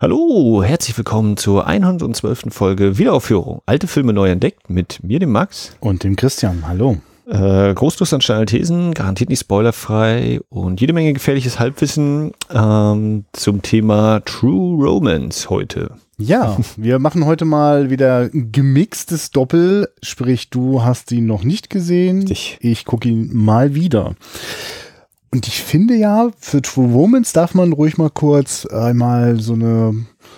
Hallo, herzlich willkommen zur 112. Folge Wiederaufführung. Alte Filme neu entdeckt mit mir, dem Max. Und dem Christian. Hallo. Äh, Großlust an Thesen, garantiert nicht spoilerfrei und jede Menge gefährliches Halbwissen ähm, zum Thema True Romance heute. Ja, wir machen heute mal wieder ein gemixtes Doppel, sprich du hast ihn noch nicht gesehen, ich, ich gucke ihn mal wieder. Und ich finde ja, für True Romance darf man ruhig mal kurz einmal so eine,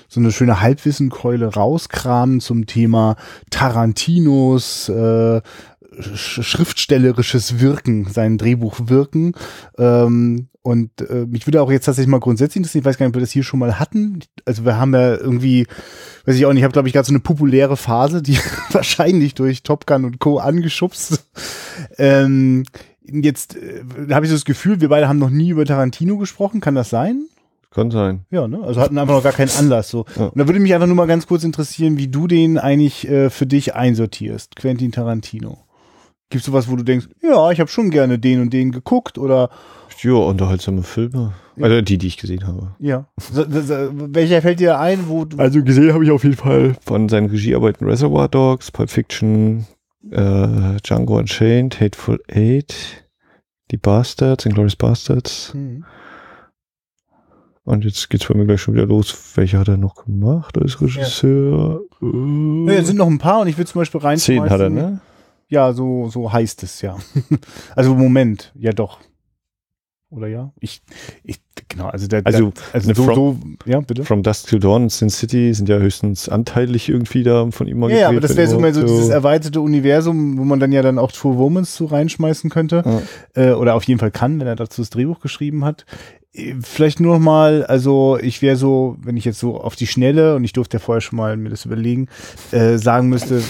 so eine schöne Halbwissenkeule rauskramen zum Thema Tarantinos, äh, schriftstellerisches Wirken, sein Drehbuch wirken. Ähm, und äh, mich würde auch jetzt tatsächlich mal grundsätzlich interessieren, ich weiß gar nicht, ob wir das hier schon mal hatten. Also wir haben ja irgendwie, weiß ich auch nicht, ich habe glaube ich gerade so eine populäre Phase, die wahrscheinlich durch Top Gun und Co angeschubst. Ähm, jetzt äh, habe ich so das Gefühl, wir beide haben noch nie über Tarantino gesprochen. Kann das sein? Kann sein. Ja, ne? Also hatten einfach noch gar keinen Anlass so. Ja. Und da würde mich einfach nur mal ganz kurz interessieren, wie du den eigentlich äh, für dich einsortierst, Quentin Tarantino. Gibt es sowas, wo du denkst, ja, ich habe schon gerne den und den geguckt oder. Ja, unterhaltsame Filme. Ja. Also die, die ich gesehen habe. Ja. So, so, welcher fällt dir ein, wo Also gesehen habe ich auf jeden Fall von seinen Regiearbeiten Reservoir Dogs, Pulp Fiction, äh, Django Unchained, Hateful Eight, die Bastards, Inglourious Bastards. Mhm. Und jetzt geht's bei mir gleich schon wieder los. Welche hat er noch gemacht als Regisseur? Ja. Äh, ja, sind noch ein paar und ich will zum Beispiel rein. Zehn hat er, ne? Ja, so, so heißt es ja. also Moment, ja doch. Oder ja? Ich, ich genau, also der, also, der, also, also so, from, so, ja, bitte. From Dusk Till Dawn und Sin City sind ja höchstens anteilig irgendwie da von ihm mal Ja, ja aber das wäre so mal so dieses erweiterte Universum, wo man dann ja dann auch True Womans zu reinschmeißen könnte. Ja. Äh, oder auf jeden Fall kann, wenn er dazu das Drehbuch geschrieben hat äh, vielleicht nur noch mal, also ich wäre so, wenn ich jetzt so auf die Schnelle und ich durfte ja vorher schon mal mir das überlegen, äh, sagen müsste,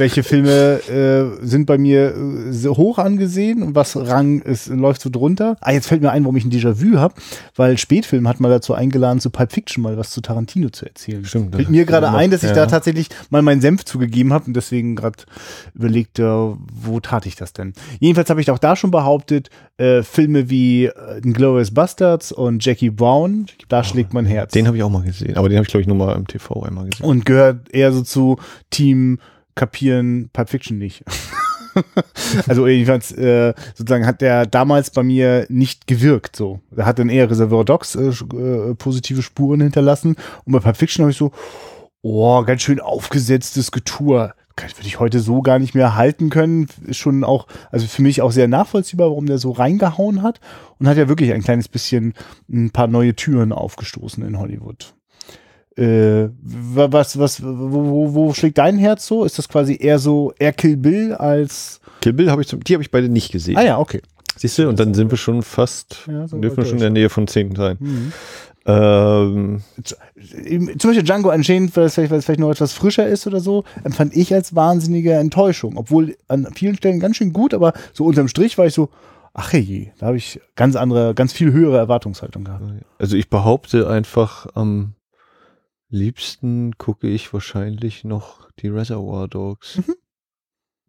welche Filme äh, sind bei mir äh, hoch angesehen und was Rang ist, läuft so drunter. Ah, jetzt fällt mir ein, warum ich ein Déjà-vu habe, weil Spätfilm hat mal dazu eingeladen, zu Pulp Fiction mal was zu Tarantino zu erzählen. Stimmt. Fällt mir gerade ein, dass ich ja. da tatsächlich mal meinen Senf zugegeben habe und deswegen gerade überlegt, äh, wo tat ich das denn? Jedenfalls habe ich auch da schon behauptet, äh, Filme wie äh, Glorious Bastards und Jackie Brown, da oh, schlägt mein Herz. Den habe ich auch mal gesehen, aber den habe ich glaube ich nur mal im TV einmal gesehen. Und gehört eher so zu Team kapieren Pulp Fiction nicht. also jedenfalls äh, sozusagen hat der damals bei mir nicht gewirkt so. Er hat dann eher Reservoir Dogs äh, äh, positive Spuren hinterlassen und bei Pulp Fiction habe ich so oh, ganz schön aufgesetztes Getour. Würde ich heute so gar nicht mehr halten können. Ist schon auch, also für mich auch sehr nachvollziehbar, warum der so reingehauen hat. Und hat ja wirklich ein kleines bisschen ein paar neue Türen aufgestoßen in Hollywood. Äh, was, was, wo, wo, wo schlägt dein Herz so? Ist das quasi eher so eher Kill Bill als. Kill Bill habe ich zum, die habe ich beide nicht gesehen. Ah ja, okay. Siehst du, und dann sind wir schon fast, ja, so dürfen wir schon in der Nähe von 10 sein. Mhm. Ähm, Zum Beispiel Django Unchained, weil es, vielleicht, weil es vielleicht noch etwas frischer ist oder so, empfand ich als wahnsinnige Enttäuschung. Obwohl an vielen Stellen ganz schön gut, aber so unterm Strich war ich so, ach je, da habe ich ganz andere, ganz viel höhere Erwartungshaltung gehabt. Also ich behaupte einfach, am liebsten gucke ich wahrscheinlich noch die Reservoir Dogs. Mhm.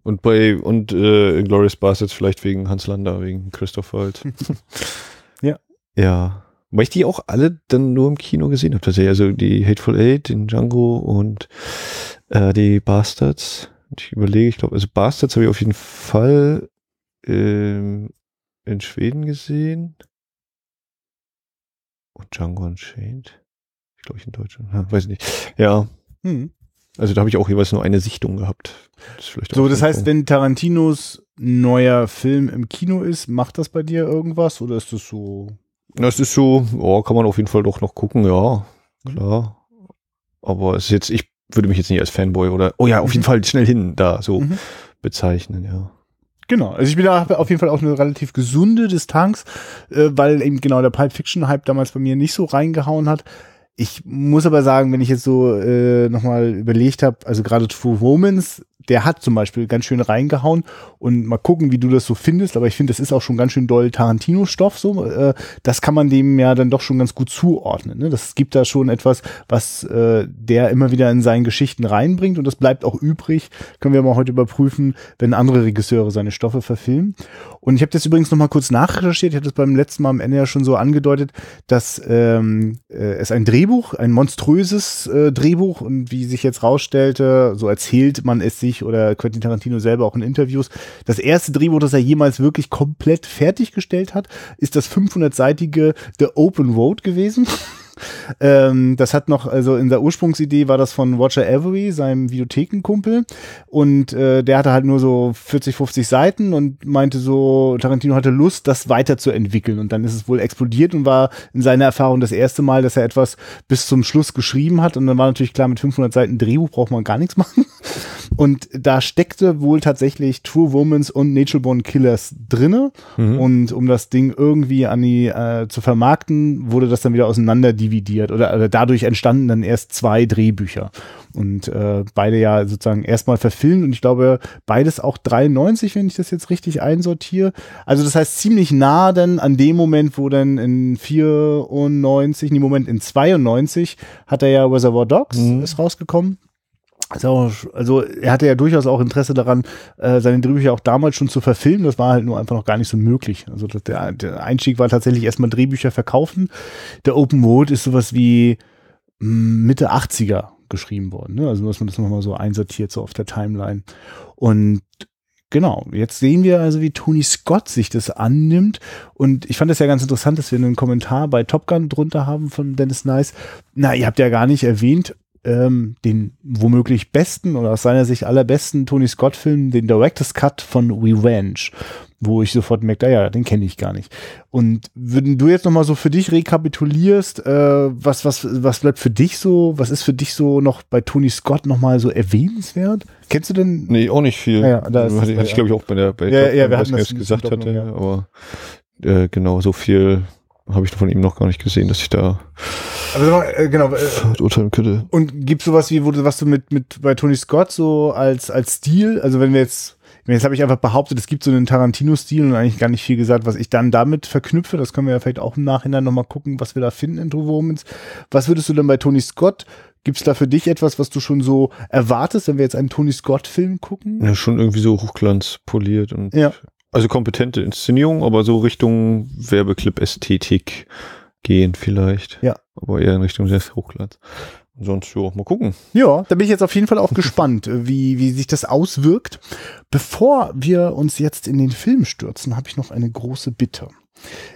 Und bei und äh, Glorious Bastards vielleicht wegen Hans Lander, wegen Christoph Holt. ja. Ja. Weil ich die auch alle dann nur im Kino gesehen habe Also die Hateful Eight, den Django und äh, die Bastards. Ich überlege, ich glaube, also Bastards habe ich auf jeden Fall ähm, in Schweden gesehen. Und Django Unchained glaube ich, in Deutschland. Ja, weiß nicht. Ja. Hm. Also da habe ich auch jeweils nur eine Sichtung gehabt. Das so, das heißt, wenn Tarantinos neuer Film im Kino ist, macht das bei dir irgendwas oder ist das so? Das ist so, oh, kann man auf jeden Fall doch noch gucken, ja, klar. Aber es ist jetzt, ich würde mich jetzt nicht als Fanboy oder, oh ja, auf jeden mhm. Fall schnell hin, da so mhm. bezeichnen, ja. Genau, also ich bin da auf jeden Fall auch eine relativ gesunde Distanz, äh, weil eben genau der Pulp Fiction Hype damals bei mir nicht so reingehauen hat. Ich muss aber sagen, wenn ich jetzt so äh, nochmal überlegt habe, also gerade True Romans der hat zum Beispiel ganz schön reingehauen und mal gucken, wie du das so findest, aber ich finde, das ist auch schon ganz schön doll Tarantino-Stoff so. Äh, das kann man dem ja dann doch schon ganz gut zuordnen. Ne? Das gibt da schon etwas, was äh, der immer wieder in seinen Geschichten reinbringt und das bleibt auch übrig. Können wir mal heute überprüfen, wenn andere Regisseure seine Stoffe verfilmen. Und ich habe das übrigens nochmal kurz nachrecherchiert, ich hatte das beim letzten Mal am Ende ja schon so angedeutet, dass ähm, äh, es ein Drehbuch, ein monströses äh, Drehbuch und wie sich jetzt rausstellte, so erzählt man es sich, Leipzig oder Quentin Tarantino selber auch in Interviews. Das erste Drehbuch, das er jemals wirklich komplett fertiggestellt hat, ist das 500-seitige The Open Road gewesen. Ähm, das hat noch, also in der Ursprungsidee war das von Roger Avery, seinem Videothekenkumpel. Und äh, der hatte halt nur so 40, 50 Seiten und meinte so, Tarantino hatte Lust, das weiterzuentwickeln. Und dann ist es wohl explodiert und war in seiner Erfahrung das erste Mal, dass er etwas bis zum Schluss geschrieben hat. Und dann war natürlich klar, mit 500 Seiten Drehbuch braucht man gar nichts machen. Und da steckte wohl tatsächlich True Womans und Nature Born Killers drinne. Mhm. Und um das Ding irgendwie an die äh, zu vermarkten, wurde das dann wieder auseinander dividiert oder, oder dadurch entstanden dann erst zwei Drehbücher und äh, beide ja sozusagen erstmal verfilmt und ich glaube beides auch 93, wenn ich das jetzt richtig einsortiere. Also das heißt ziemlich nah dann an dem Moment, wo dann in 94, nee Moment in 92 hat er ja Reservoir Dogs mhm. ist rausgekommen also, also er hatte ja durchaus auch Interesse daran, äh, seine Drehbücher auch damals schon zu verfilmen. Das war halt nur einfach noch gar nicht so möglich. Also der, der Einstieg war tatsächlich erstmal Drehbücher verkaufen. Der Open Road ist sowas wie hm, Mitte 80er geschrieben worden. Ne? Also dass man das nochmal so einsortiert, so auf der Timeline. Und genau, jetzt sehen wir also, wie Tony Scott sich das annimmt. Und ich fand das ja ganz interessant, dass wir einen Kommentar bei Top Gun drunter haben von Dennis Nice. Na, ihr habt ja gar nicht erwähnt, ähm, den womöglich besten oder aus seiner Sicht allerbesten Tony Scott-Film, den Director's Cut von Revenge, wo ich sofort merkte, ah ja, den kenne ich gar nicht. Und würden du jetzt nochmal so für dich rekapitulierst, äh, was, was, was bleibt für dich so, was ist für dich so noch bei Tony Scott nochmal so erwähnenswert? Kennst du denn? Nee, auch nicht viel. Ah ja, da ist hatte, das, hatte ich, glaube ich, auch bei der, bei ja, Doppel, ja, wir hatten das gesagt Doppel, hatte, ja. aber äh, genau, so viel habe ich von ihm noch gar nicht gesehen, dass ich da aber also äh, genau. Äh, könnte. Und gibt sowas wie, wo du, was du mit, mit bei Tony Scott so als, als Stil, also wenn wir jetzt, jetzt habe ich einfach behauptet, es gibt so einen Tarantino-Stil und eigentlich gar nicht viel gesagt, was ich dann damit verknüpfe, das können wir ja vielleicht auch im Nachhinein nochmal gucken, was wir da finden in True Womans. Was würdest du denn bei Tony Scott Gibt es da für dich etwas, was du schon so erwartest, wenn wir jetzt einen Tony Scott-Film gucken? Ja, schon irgendwie so hochglanz poliert und ja. also kompetente Inszenierung, aber so Richtung Werbeclip-Ästhetik gehen vielleicht. Ja. Aber eher in Richtung des Hochglanz. Sonst, ja, mal gucken. Ja, da bin ich jetzt auf jeden Fall auch gespannt, wie, wie sich das auswirkt. Bevor wir uns jetzt in den Film stürzen, habe ich noch eine große Bitte.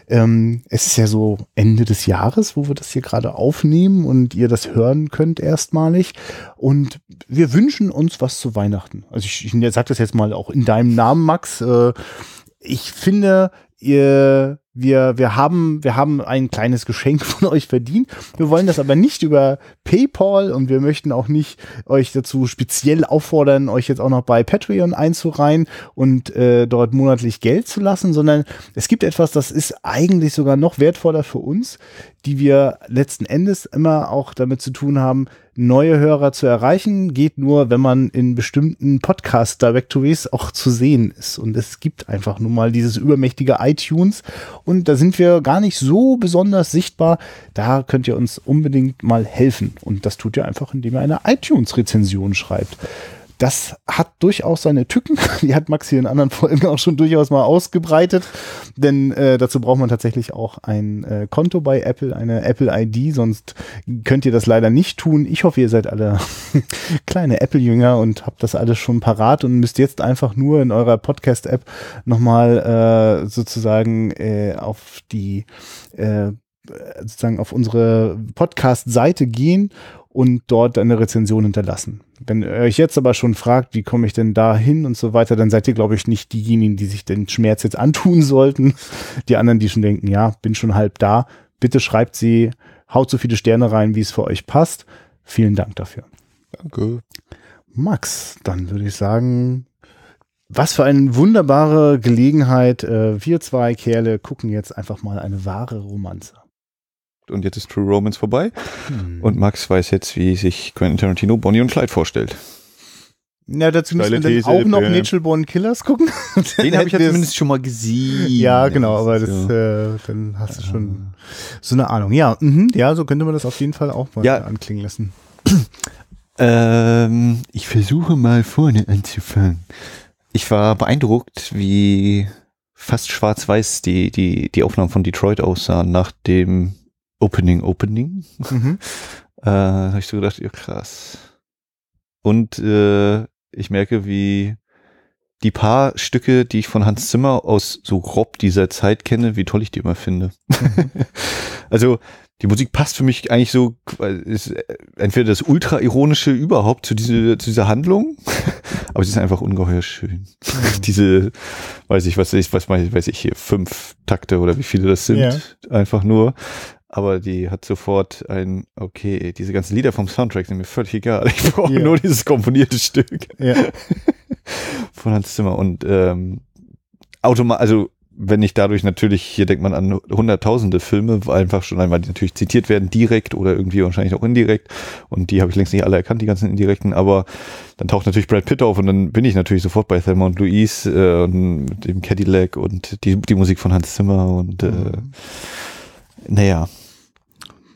Ähm, es ist ja so Ende des Jahres, wo wir das hier gerade aufnehmen und ihr das hören könnt erstmalig. Und wir wünschen uns was zu Weihnachten. Also ich, ich sage das jetzt mal auch in deinem Namen, Max. Äh, ich finde, ihr wir, wir, haben, wir haben ein kleines Geschenk von euch verdient. Wir wollen das aber nicht über PayPal und wir möchten auch nicht euch dazu speziell auffordern, euch jetzt auch noch bei Patreon einzureihen und äh, dort monatlich Geld zu lassen, sondern es gibt etwas, das ist eigentlich sogar noch wertvoller für uns die wir letzten Endes immer auch damit zu tun haben, neue Hörer zu erreichen, geht nur, wenn man in bestimmten Podcast-Directories auch zu sehen ist. Und es gibt einfach nun mal dieses übermächtige iTunes. Und da sind wir gar nicht so besonders sichtbar. Da könnt ihr uns unbedingt mal helfen. Und das tut ihr einfach, indem ihr eine iTunes-Rezension schreibt. Das hat durchaus seine Tücken. Die hat Max hier in anderen Folgen auch schon durchaus mal ausgebreitet. Denn äh, dazu braucht man tatsächlich auch ein äh, Konto bei Apple, eine Apple-ID. Sonst könnt ihr das leider nicht tun. Ich hoffe, ihr seid alle kleine Apple-Jünger und habt das alles schon parat und müsst jetzt einfach nur in eurer Podcast-App nochmal äh, sozusagen äh, auf die äh, sozusagen auf unsere Podcast-Seite gehen und dort eine Rezension hinterlassen. Wenn ihr euch jetzt aber schon fragt, wie komme ich denn da hin und so weiter, dann seid ihr, glaube ich, nicht diejenigen, die sich den Schmerz jetzt antun sollten. Die anderen, die schon denken, ja, bin schon halb da. Bitte schreibt sie, haut so viele Sterne rein, wie es für euch passt. Vielen Dank dafür. Danke. Max, dann würde ich sagen, was für eine wunderbare Gelegenheit. Äh, wir zwei Kerle gucken jetzt einfach mal eine wahre Romanze und jetzt ist True Romance vorbei. Hm. Und Max weiß jetzt, wie sich Quentin Tarantino Bonnie und Clyde vorstellt. Ja, dazu Steile müssen wir These, dann auch noch ja. Natural Born Killers gucken. Den habe ich ja zumindest schon mal gesehen. Ja, genau, aber das, ja. äh, dann hast du schon ah. so eine Ahnung. Ja, mhm, ja, so könnte man das auf jeden Fall auch mal ja. anklingen lassen. Ähm, ich versuche mal vorne anzufangen. Ich war beeindruckt, wie fast schwarz-weiß die, die, die Aufnahmen von Detroit aussahen nach dem Opening, Opening. Mhm. äh, habe ich so gedacht, ja krass. Und äh, ich merke, wie die paar Stücke, die ich von Hans Zimmer aus so grob dieser Zeit kenne, wie toll ich die immer finde. Mhm. also die Musik passt für mich eigentlich so, ist äh, entweder das ultra-ironische überhaupt zu, diese, zu dieser Handlung, aber sie ist einfach ungeheuer schön. Mhm. diese, weiß ich, was ich, was weiß ich hier, fünf Takte oder wie viele das sind, ja. einfach nur aber die hat sofort ein, okay, diese ganzen Lieder vom Soundtrack sind mir völlig egal. Ich brauche yeah. nur dieses komponierte Stück ja. von Hans Zimmer. Und ähm, automatisch, also wenn ich dadurch natürlich, hier denkt man an hunderttausende Filme, einfach schon einmal die natürlich zitiert werden, direkt oder irgendwie wahrscheinlich auch indirekt. Und die habe ich längst nicht alle erkannt, die ganzen indirekten. Aber dann taucht natürlich Brad Pitt auf und dann bin ich natürlich sofort bei Thelma und Louise äh, und dem Cadillac und die, die Musik von Hans Zimmer und äh, mhm. naja,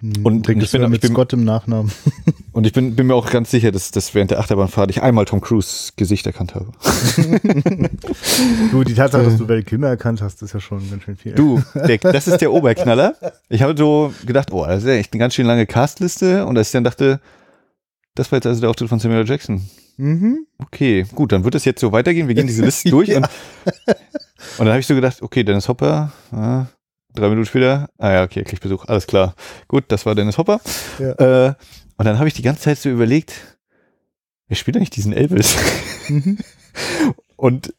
hm, und ich bin, mit ich bin, Scott im Nachnamen. Und ich bin, bin mir auch ganz sicher, dass, dass während der Achterbahnfahrt ich einmal Tom Cruise Gesicht erkannt habe. du, die Tatsache, dass du äh. welche Kinder erkannt hast, ist ja schon ganz schön viel. Du, der, das ist der Oberknaller. Ich habe so gedacht, oh, das ist echt eine ganz schön lange Castliste. Und als ich dann dachte, das war jetzt also der Auftritt von Samuel Jackson. Mhm. Okay, gut, dann wird es jetzt so weitergehen. Wir gehen diese Liste durch. ja. und, und dann habe ich so gedacht, okay, Dennis Hopper, drei Minuten später, ah ja, okay, krieg Besuch, alles klar. Gut, das war Dennis Hopper. Ja. Äh, und dann habe ich die ganze Zeit so überlegt, wer spielt eigentlich diesen Elvis? Mhm. und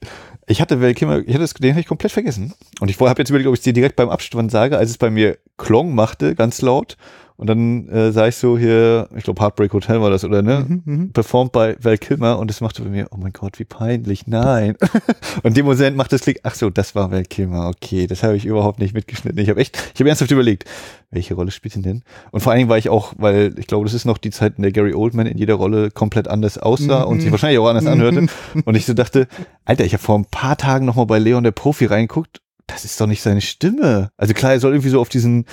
ich hatte Val Kilmer, ich hatte das, den hatte ich komplett vergessen. Und ich habe jetzt überlegt, ob ich es dir direkt beim Abstand sage, als es bei mir Klong machte, ganz laut. Und dann äh, sah ich so hier, ich glaube Heartbreak Hotel war das, oder ne? Mhm, mhm. Performt bei Val Kilmer und das machte bei mir, oh mein Gott, wie peinlich, nein. und dem Moment macht das Klick, ach so, das war Val Kilmer, okay, das habe ich überhaupt nicht mitgeschnitten. Ich habe echt, ich habe ernsthaft überlegt, welche Rolle spielt denn denn? Und vor allen Dingen war ich auch, weil ich glaube, das ist noch die Zeit, in der Gary Oldman in jeder Rolle komplett anders aussah mhm. und sich mhm. wahrscheinlich auch anders anhörte. und ich so dachte, Alter, ich habe vor ein paar Tagen nochmal bei Leon der Profi reingeguckt das ist doch nicht seine Stimme. Also klar, er soll irgendwie so auf diesen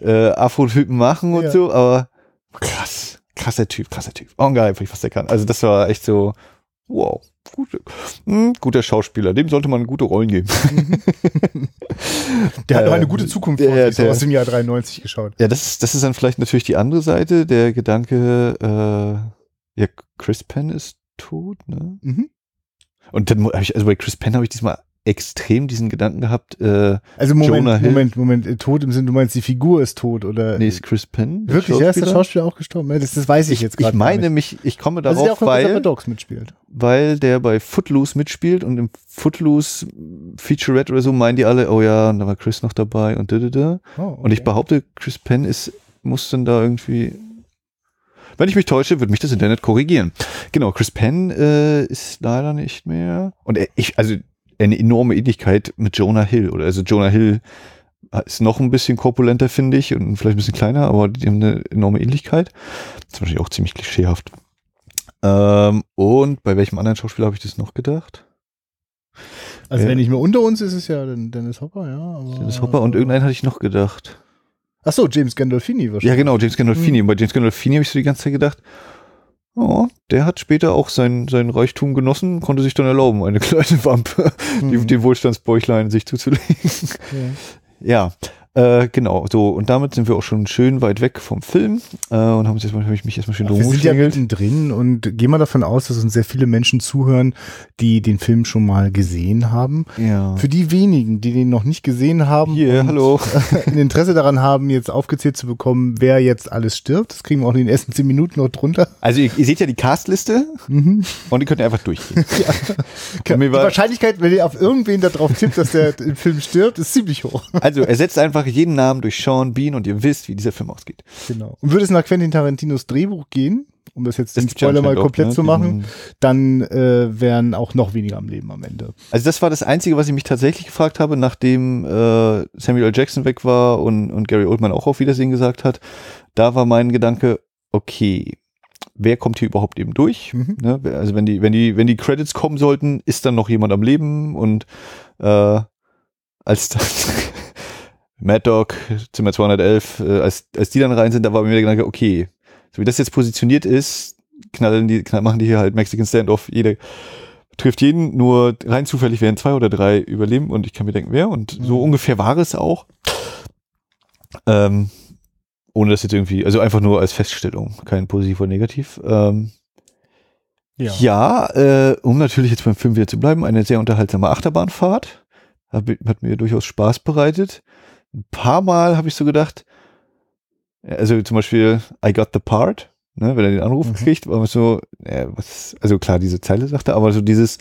äh, Afro-Typen machen und ja. so, aber krass, krasser Typ, krasser Typ. Oh, Ungeheimlich, was der kann. Also das war echt so, wow, gut, mh, hm, guter Schauspieler. Dem sollte man gute Rollen geben. der hat noch eine ähm, gute Zukunft vor sich, so aus dem Jahr 93 geschaut. Ja, das, ist, das ist dann vielleicht natürlich die andere Seite, der Gedanke, äh, ja, Chris Penn ist tot, ne? Mhm. Und dann habe ich, also bei Chris Penn habe ich diesmal extrem diesen Gedanken gehabt. Äh, also Moment, Jonah Moment, Hill. Moment, äh, tot im Sinne, du meinst, die Figur ist tot oder? Nee, ist Chris Penn. Wirklich, ja, ist der Schauspieler auch gestorben? Das, das weiß ich, ich jetzt gerade. Ich meine mich, ich komme also darauf, also weil Dogs mitspielt. Weil der bei Footloose mitspielt und im Footloose Featurette oder so meinen die alle, oh ja, und da war Chris noch dabei und da, da, da. Oh, okay. Und ich behaupte, Chris Penn ist, muss denn da irgendwie wenn ich mich täusche, wird mich das Internet korrigieren. Genau, Chris Penn äh, ist leider nicht mehr. Und er, ich, also eine enorme Ähnlichkeit mit Jonah Hill. Oder also Jonah Hill ist noch ein bisschen korpulenter, finde ich, und vielleicht ein bisschen kleiner, aber die haben eine enorme Ähnlichkeit. Das ist wahrscheinlich auch ziemlich klischeehaft. Ähm, und bei welchem anderen Schauspieler habe ich das noch gedacht? Also, äh, wenn nicht mehr unter uns ist, ist es ja Dennis Hopper, ja. Dennis Hopper und irgendeinen hatte ich noch gedacht. Ach so, James Gandolfini wahrscheinlich. Ja, genau, James Gandolfini. Hm. bei James Gandolfini habe ich so die ganze Zeit gedacht, Oh, der hat später auch sein, sein Reichtum genossen, konnte sich dann erlauben, eine kleine Wampe, die, mhm. den Wohlstandsbäuchlein sich zuzulegen. Ja. ja. Äh, genau, so, und damit sind wir auch schon schön weit weg vom Film äh, und haben uns jetzt mal, hab ich mich erstmal schön drum Wir sind ja drin und gehen mal davon aus, dass uns sehr viele Menschen zuhören, die den Film schon mal gesehen haben. Ja. Für die wenigen, die den noch nicht gesehen haben yeah, hallo. ein Interesse daran haben, jetzt aufgezählt zu bekommen, wer jetzt alles stirbt, das kriegen wir auch in den ersten zehn Minuten noch drunter. Also ihr, ihr seht ja die Castliste mhm. und ihr könnt ja einfach durchgehen. ja. Die Wahrscheinlichkeit, wenn ihr auf irgendwen darauf tippt, dass der im Film stirbt, ist ziemlich hoch. Also er setzt einfach Aussprache, jeden Namen durch Sean Bean und ihr wisst, wie dieser Film ausgeht. Genau. Und würde es nach Quentin Tarantinos Drehbuch gehen, um das jetzt das den Spoiler mal komplett auch, ne? zu machen, genau. dann äh, wären auch noch weniger am Leben am Ende. Also das war das Einzige, was ich mich tatsächlich gefragt habe, nachdem äh, Samuel L. Jackson weg war und, und Gary Oldman auch auf Wiedersehen gesagt hat. Da war mein Gedanke, okay, wer kommt hier überhaupt eben durch? Mhm. Ne? Also wenn die, wenn die, wenn die Credits kommen sollten, ist dann noch jemand am Leben und äh, als das Mad Dog, Zimmer 211, äh, als, als die dann rein sind, da war mir der Gedanke, okay, so wie das jetzt positioniert ist, knallen die, knall, machen die hier halt Mexican Standoff, jeder trifft jeden, nur rein zufällig werden zwei oder drei überleben und ich kann mir denken, wer und mhm. so ungefähr war es auch. Ähm, ohne das jetzt irgendwie, also einfach nur als Feststellung, kein positiv oder negativ. Ähm, ja, ja äh, um natürlich jetzt beim Film wieder zu bleiben, eine sehr unterhaltsame Achterbahnfahrt. Hat, hat mir durchaus Spaß bereitet ein paar Mal habe ich so gedacht, äh, also zum Beispiel I got the part, ne, wenn er den Anruf mhm. kriegt, war so, ja, äh, was, also klar, diese Zeile sagt er, aber so dieses,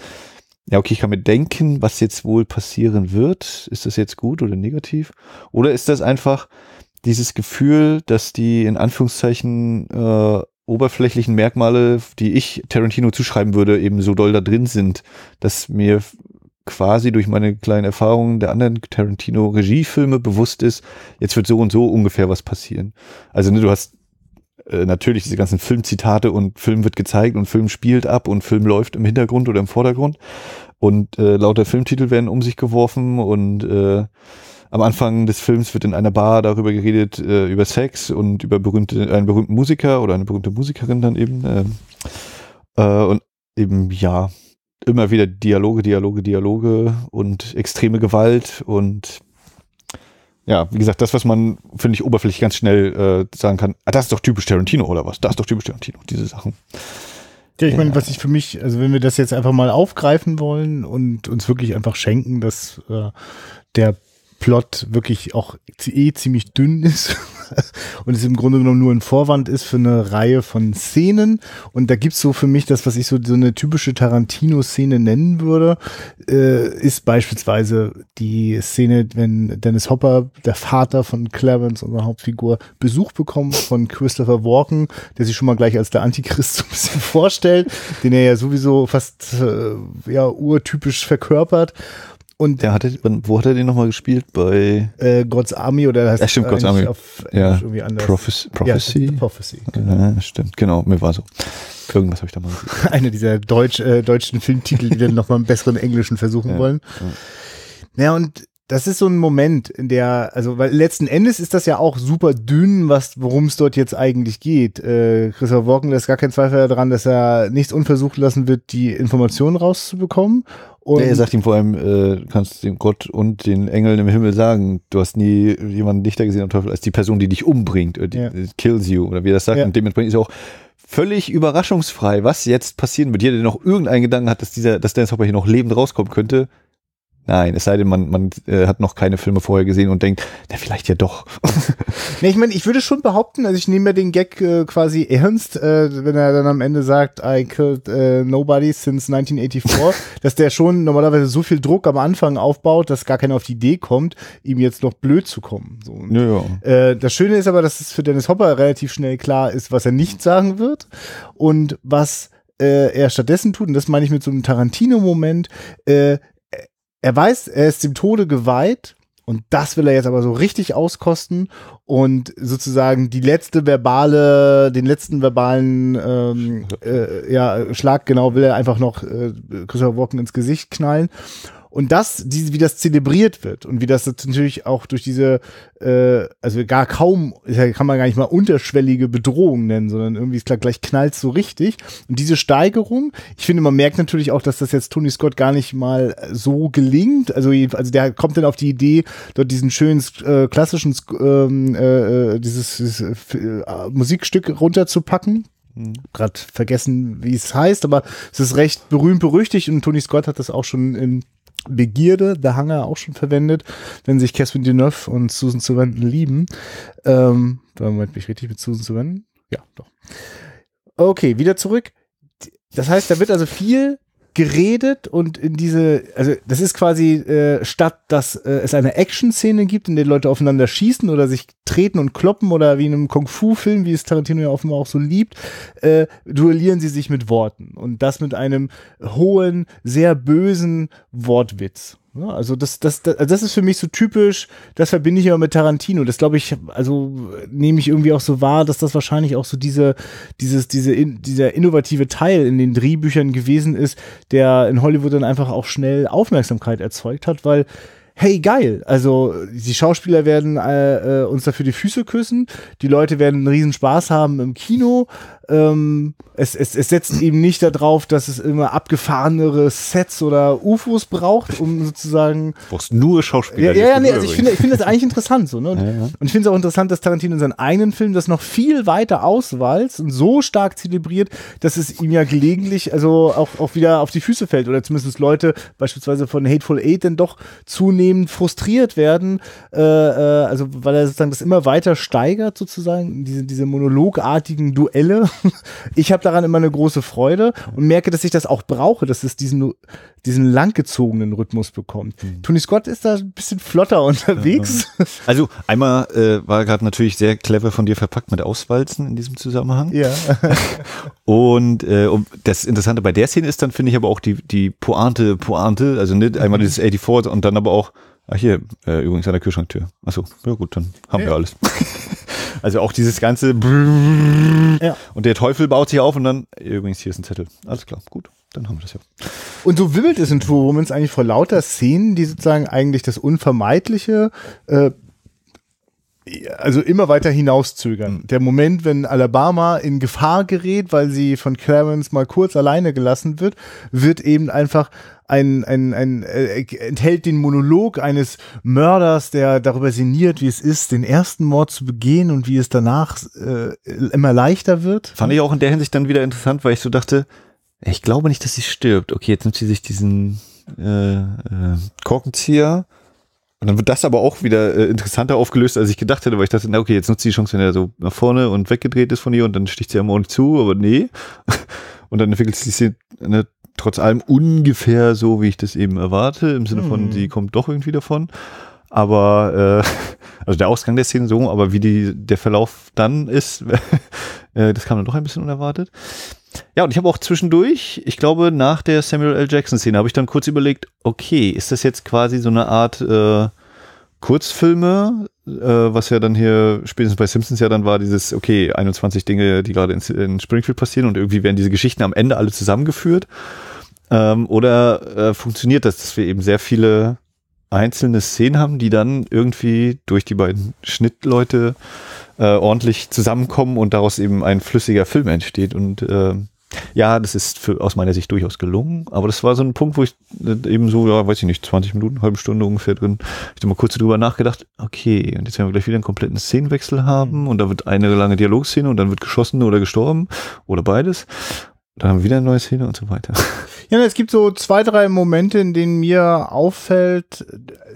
ja, okay, ich kann mir denken, was jetzt wohl passieren wird. Ist das jetzt gut oder negativ? Oder ist das einfach dieses Gefühl, dass die in Anführungszeichen äh, oberflächlichen Merkmale, die ich Tarantino zuschreiben würde, eben so doll da drin sind, dass mir quasi durch meine kleinen Erfahrungen der anderen Tarantino-Regiefilme bewusst ist, jetzt wird so und so ungefähr was passieren. Also ne, du hast äh, natürlich diese ganzen Filmzitate und Film wird gezeigt und Film spielt ab und Film läuft im Hintergrund oder im Vordergrund und äh, lauter Filmtitel werden um sich geworfen und äh, am Anfang des Films wird in einer Bar darüber geredet, äh, über Sex und über berühmte, einen berühmten Musiker oder eine berühmte Musikerin dann eben. Äh, äh, und eben, ja, immer wieder Dialoge, Dialoge, Dialoge und extreme Gewalt und ja, wie gesagt, das, was man, finde ich, oberflächlich ganz schnell äh, sagen kann, ah, das ist doch typisch Tarantino oder was? Das ist doch typisch Tarantino, diese Sachen. Ja, ich meine, was ich für mich, also wenn wir das jetzt einfach mal aufgreifen wollen und uns wirklich einfach schenken, dass äh, der Plot wirklich auch eh ziemlich dünn ist und es im Grunde genommen nur ein Vorwand ist für eine Reihe von Szenen. Und da gibt's so für mich das, was ich so, so eine typische Tarantino-Szene nennen würde, äh, ist beispielsweise die Szene, wenn Dennis Hopper, der Vater von Clarence, unserer Hauptfigur, Besuch bekommt von Christopher Walken, der sich schon mal gleich als der Antichrist so ein bisschen vorstellt, den er ja sowieso fast äh, ja urtypisch verkörpert. Und der hatte, wo hat er den nochmal gespielt? Bei äh, God's Army oder heißt ja, stimmt, God's Army. auf ja. irgendwie anders? Prophes Prophecy? Ja, Prophecy, genau. Ja, stimmt, genau, mir war so. Irgendwas habe ich da mal gesehen. Einer dieser deutsch, äh, deutschen Filmtitel, die dann nochmal einen besseren englischen versuchen ja, wollen. Ja. ja, und das ist so ein Moment, in der, also, weil letzten Endes ist das ja auch super dünn, was, worum es dort jetzt eigentlich geht. Äh, Christoph Walken, da ist gar kein Zweifel daran, dass er nichts unversucht lassen wird, die Informationen rauszubekommen. Und er sagt ihm vor allem, äh, kannst dem Gott und den Engeln im Himmel sagen, du hast nie jemanden dichter gesehen am Teufel als die Person, die dich umbringt, äh, die, ja. Äh, kills you oder wie er das sagt. Ja. Und dementsprechend ist er auch völlig überraschungsfrei, was jetzt passieren wird. Jeder, der noch irgendeinen Gedanken hat, dass dieser, dass Dennis Hopper hier noch lebend rauskommen könnte, Nein, es sei denn, man, man äh, hat noch keine Filme vorher gesehen und denkt, na, vielleicht ja doch. nee, ich meine, ich würde schon behaupten, also ich nehme mir den Gag äh, quasi ernst, äh, wenn er dann am Ende sagt, I killed äh, nobody since 1984, dass der schon normalerweise so viel Druck am Anfang aufbaut, dass gar keiner auf die Idee kommt, ihm jetzt noch blöd zu kommen. So. Und, ja, ja. Äh, das Schöne ist aber, dass es für Dennis Hopper relativ schnell klar ist, was er nicht sagen wird und was äh, er stattdessen tut, und das meine ich mit so einem Tarantino-Moment, äh, er weiß, er ist dem Tode geweiht und das will er jetzt aber so richtig auskosten und sozusagen die letzte verbale, den letzten verbalen ähm, äh, ja, Schlag genau will er einfach noch äh, Christopher Walken ins Gesicht knallen. Und das, die, wie das zelebriert wird und wie das natürlich auch durch diese, äh, also gar kaum, kann man gar nicht mal unterschwellige Bedrohung nennen, sondern irgendwie ist klar, gleich knallt so richtig. Und diese Steigerung, ich finde, man merkt natürlich auch, dass das jetzt Tony Scott gar nicht mal so gelingt. Also, also der kommt dann auf die Idee, dort diesen schönen äh, klassischen ähm, äh, äh, dieses, dieses äh, äh Musikstück runterzupacken. Hm. Gerade vergessen, wie es heißt, aber es ist recht berühmt berüchtigt und Tony Scott hat das auch schon in Begierde, da haben auch schon verwendet, wenn sich Catherine Deneuve und Susan Sarandon lieben. Ähm, Moment, mich richtig mit Susan Sarandon? Ja, doch. Okay, wieder zurück. Das heißt, da wird also viel geredet und in diese, also das ist quasi äh, statt, dass äh, es eine Action-Szene gibt, in der Leute aufeinander schießen oder sich treten und kloppen oder wie in einem Kung-Fu-Film, wie es Tarantino ja offenbar auch so liebt, äh, duellieren sie sich mit Worten und das mit einem hohen, sehr bösen Wortwitz. Ne? Also das, das, das, also das ist für mich so typisch, das verbinde ich immer mit Tarantino. Das glaube ich, also nehme ich irgendwie auch so wahr, dass das wahrscheinlich auch so diese, dieses, diese, in, dieser innovative Teil in den Drehbüchern gewesen ist, der in Hollywood dann einfach auch schnell Aufmerksamkeit erzeugt hat, weil hey geil, also die Schauspieler werden äh, äh, uns dafür die Füße küssen, die Leute werden einen riesen Spaß haben im Kino. Ähm, es, es, es setzt eben nicht darauf, dass es immer abgefahrenere Sets oder UFOs braucht, um sozusagen. Du brauchst nur Schauspieler. Ja, ja, nee, also ich finde, ich finde das eigentlich interessant so. Ne? Und, ja, ja. und ich finde es auch interessant, dass Tarantino in seinen eigenen Film das noch viel weiter auswalzt und so stark zelebriert, dass es ihm ja gelegentlich also auch, auch wieder auf die Füße fällt oder zumindest Leute beispielsweise von Hateful Eight dann doch zunehmend zunehmend frustriert werden, äh, äh, also weil er sozusagen das immer weiter steigert, sozusagen, diese, diese monologartigen Duelle. ich habe daran immer eine große Freude und merke, dass ich das auch brauche, dass es diesen, diesen langgezogenen Rhythmus bekommt. Mhm. Tony Scott ist da ein bisschen flotter unterwegs. Ja, Also einmal äh, war gerade natürlich sehr clever von dir verpackt mit Auswalzen in diesem Zusammenhang. Ja. und, äh, und das Interessante bei der Szene ist dann, finde ich, aber auch die, die Pointe, Pointe, also nicht einmal mhm. dieses 84 und dann aber auch Ach hier, äh, übrigens an der Kühlschranktür. Achso, ja gut, dann haben ja. wir alles. also auch dieses ganze ja. und der Teufel baut sich auf und dann, übrigens, hier ist ein Zettel. Alles klar, gut, dann haben wir das ja. Und so wibbelt es in True Romans eigentlich vor lauter Szenen, die sozusagen eigentlich das Unvermeidliche äh, also immer weiter hinauszögern. Hm. Der Moment, wenn Alabama in Gefahr gerät, weil sie von Clarence mal kurz alleine gelassen wird, wird eben einfach ein, ein, ein äh, enthält den Monolog eines Mörders, der darüber sinniert, wie es ist, den ersten Mord zu begehen und wie es danach äh, immer leichter wird. Fand ich auch in der Hinsicht dann wieder interessant, weil ich so dachte, ich glaube nicht, dass sie stirbt. Okay, jetzt nimmt sie sich diesen äh, äh, Korkenzieher und dann wird das aber auch wieder äh, interessanter aufgelöst, als ich gedacht hätte, weil ich dachte, na okay, jetzt nutzt sie die Chance, wenn er so nach vorne und weggedreht ist von ihr und dann sticht sie am Mond zu, aber nee. Und dann entwickelt sich sie eine, ne, trotz allem ungefähr so, wie ich das eben erwarte, im Sinne von, mhm. sie kommt doch irgendwie davon. Aber, äh, also der Ausgang der Szene so, aber wie die, der Verlauf dann ist, Äh, das kam dann doch ein bisschen unerwartet. Ja, und ich habe auch zwischendurch, ich glaube, nach der Samuel L. Jackson-Szene habe ich dann kurz überlegt, okay, ist das jetzt quasi so eine Art äh, Kurzfilme, äh, was ja dann hier spätestens bei Simpsons ja dann war, dieses, okay, 21 Dinge, die gerade in, in Springfield passieren und irgendwie werden diese Geschichten am Ende alle zusammengeführt. Ähm, oder äh, funktioniert das, dass wir eben sehr viele einzelne Szenen haben, die dann irgendwie durch die beiden Schnittleute äh, ordentlich zusammenkommen und daraus eben ein flüssiger Film entsteht. Und äh, ja, das ist für, aus meiner Sicht durchaus gelungen. Aber das war so ein Punkt, wo ich äh, eben so, ja, weiß ich nicht, 20 Minuten, halbe Stunde ungefähr drin, ich habe mal kurz drüber nachgedacht, okay, und jetzt werden wir gleich wieder einen kompletten Szenenwechsel haben mhm. und da wird eine lange Dialogszene und dann wird geschossen oder gestorben oder beides. Dann haben wir wieder eine neue Szene und so weiter. Ja, es gibt so zwei, drei Momente, in denen mir auffällt,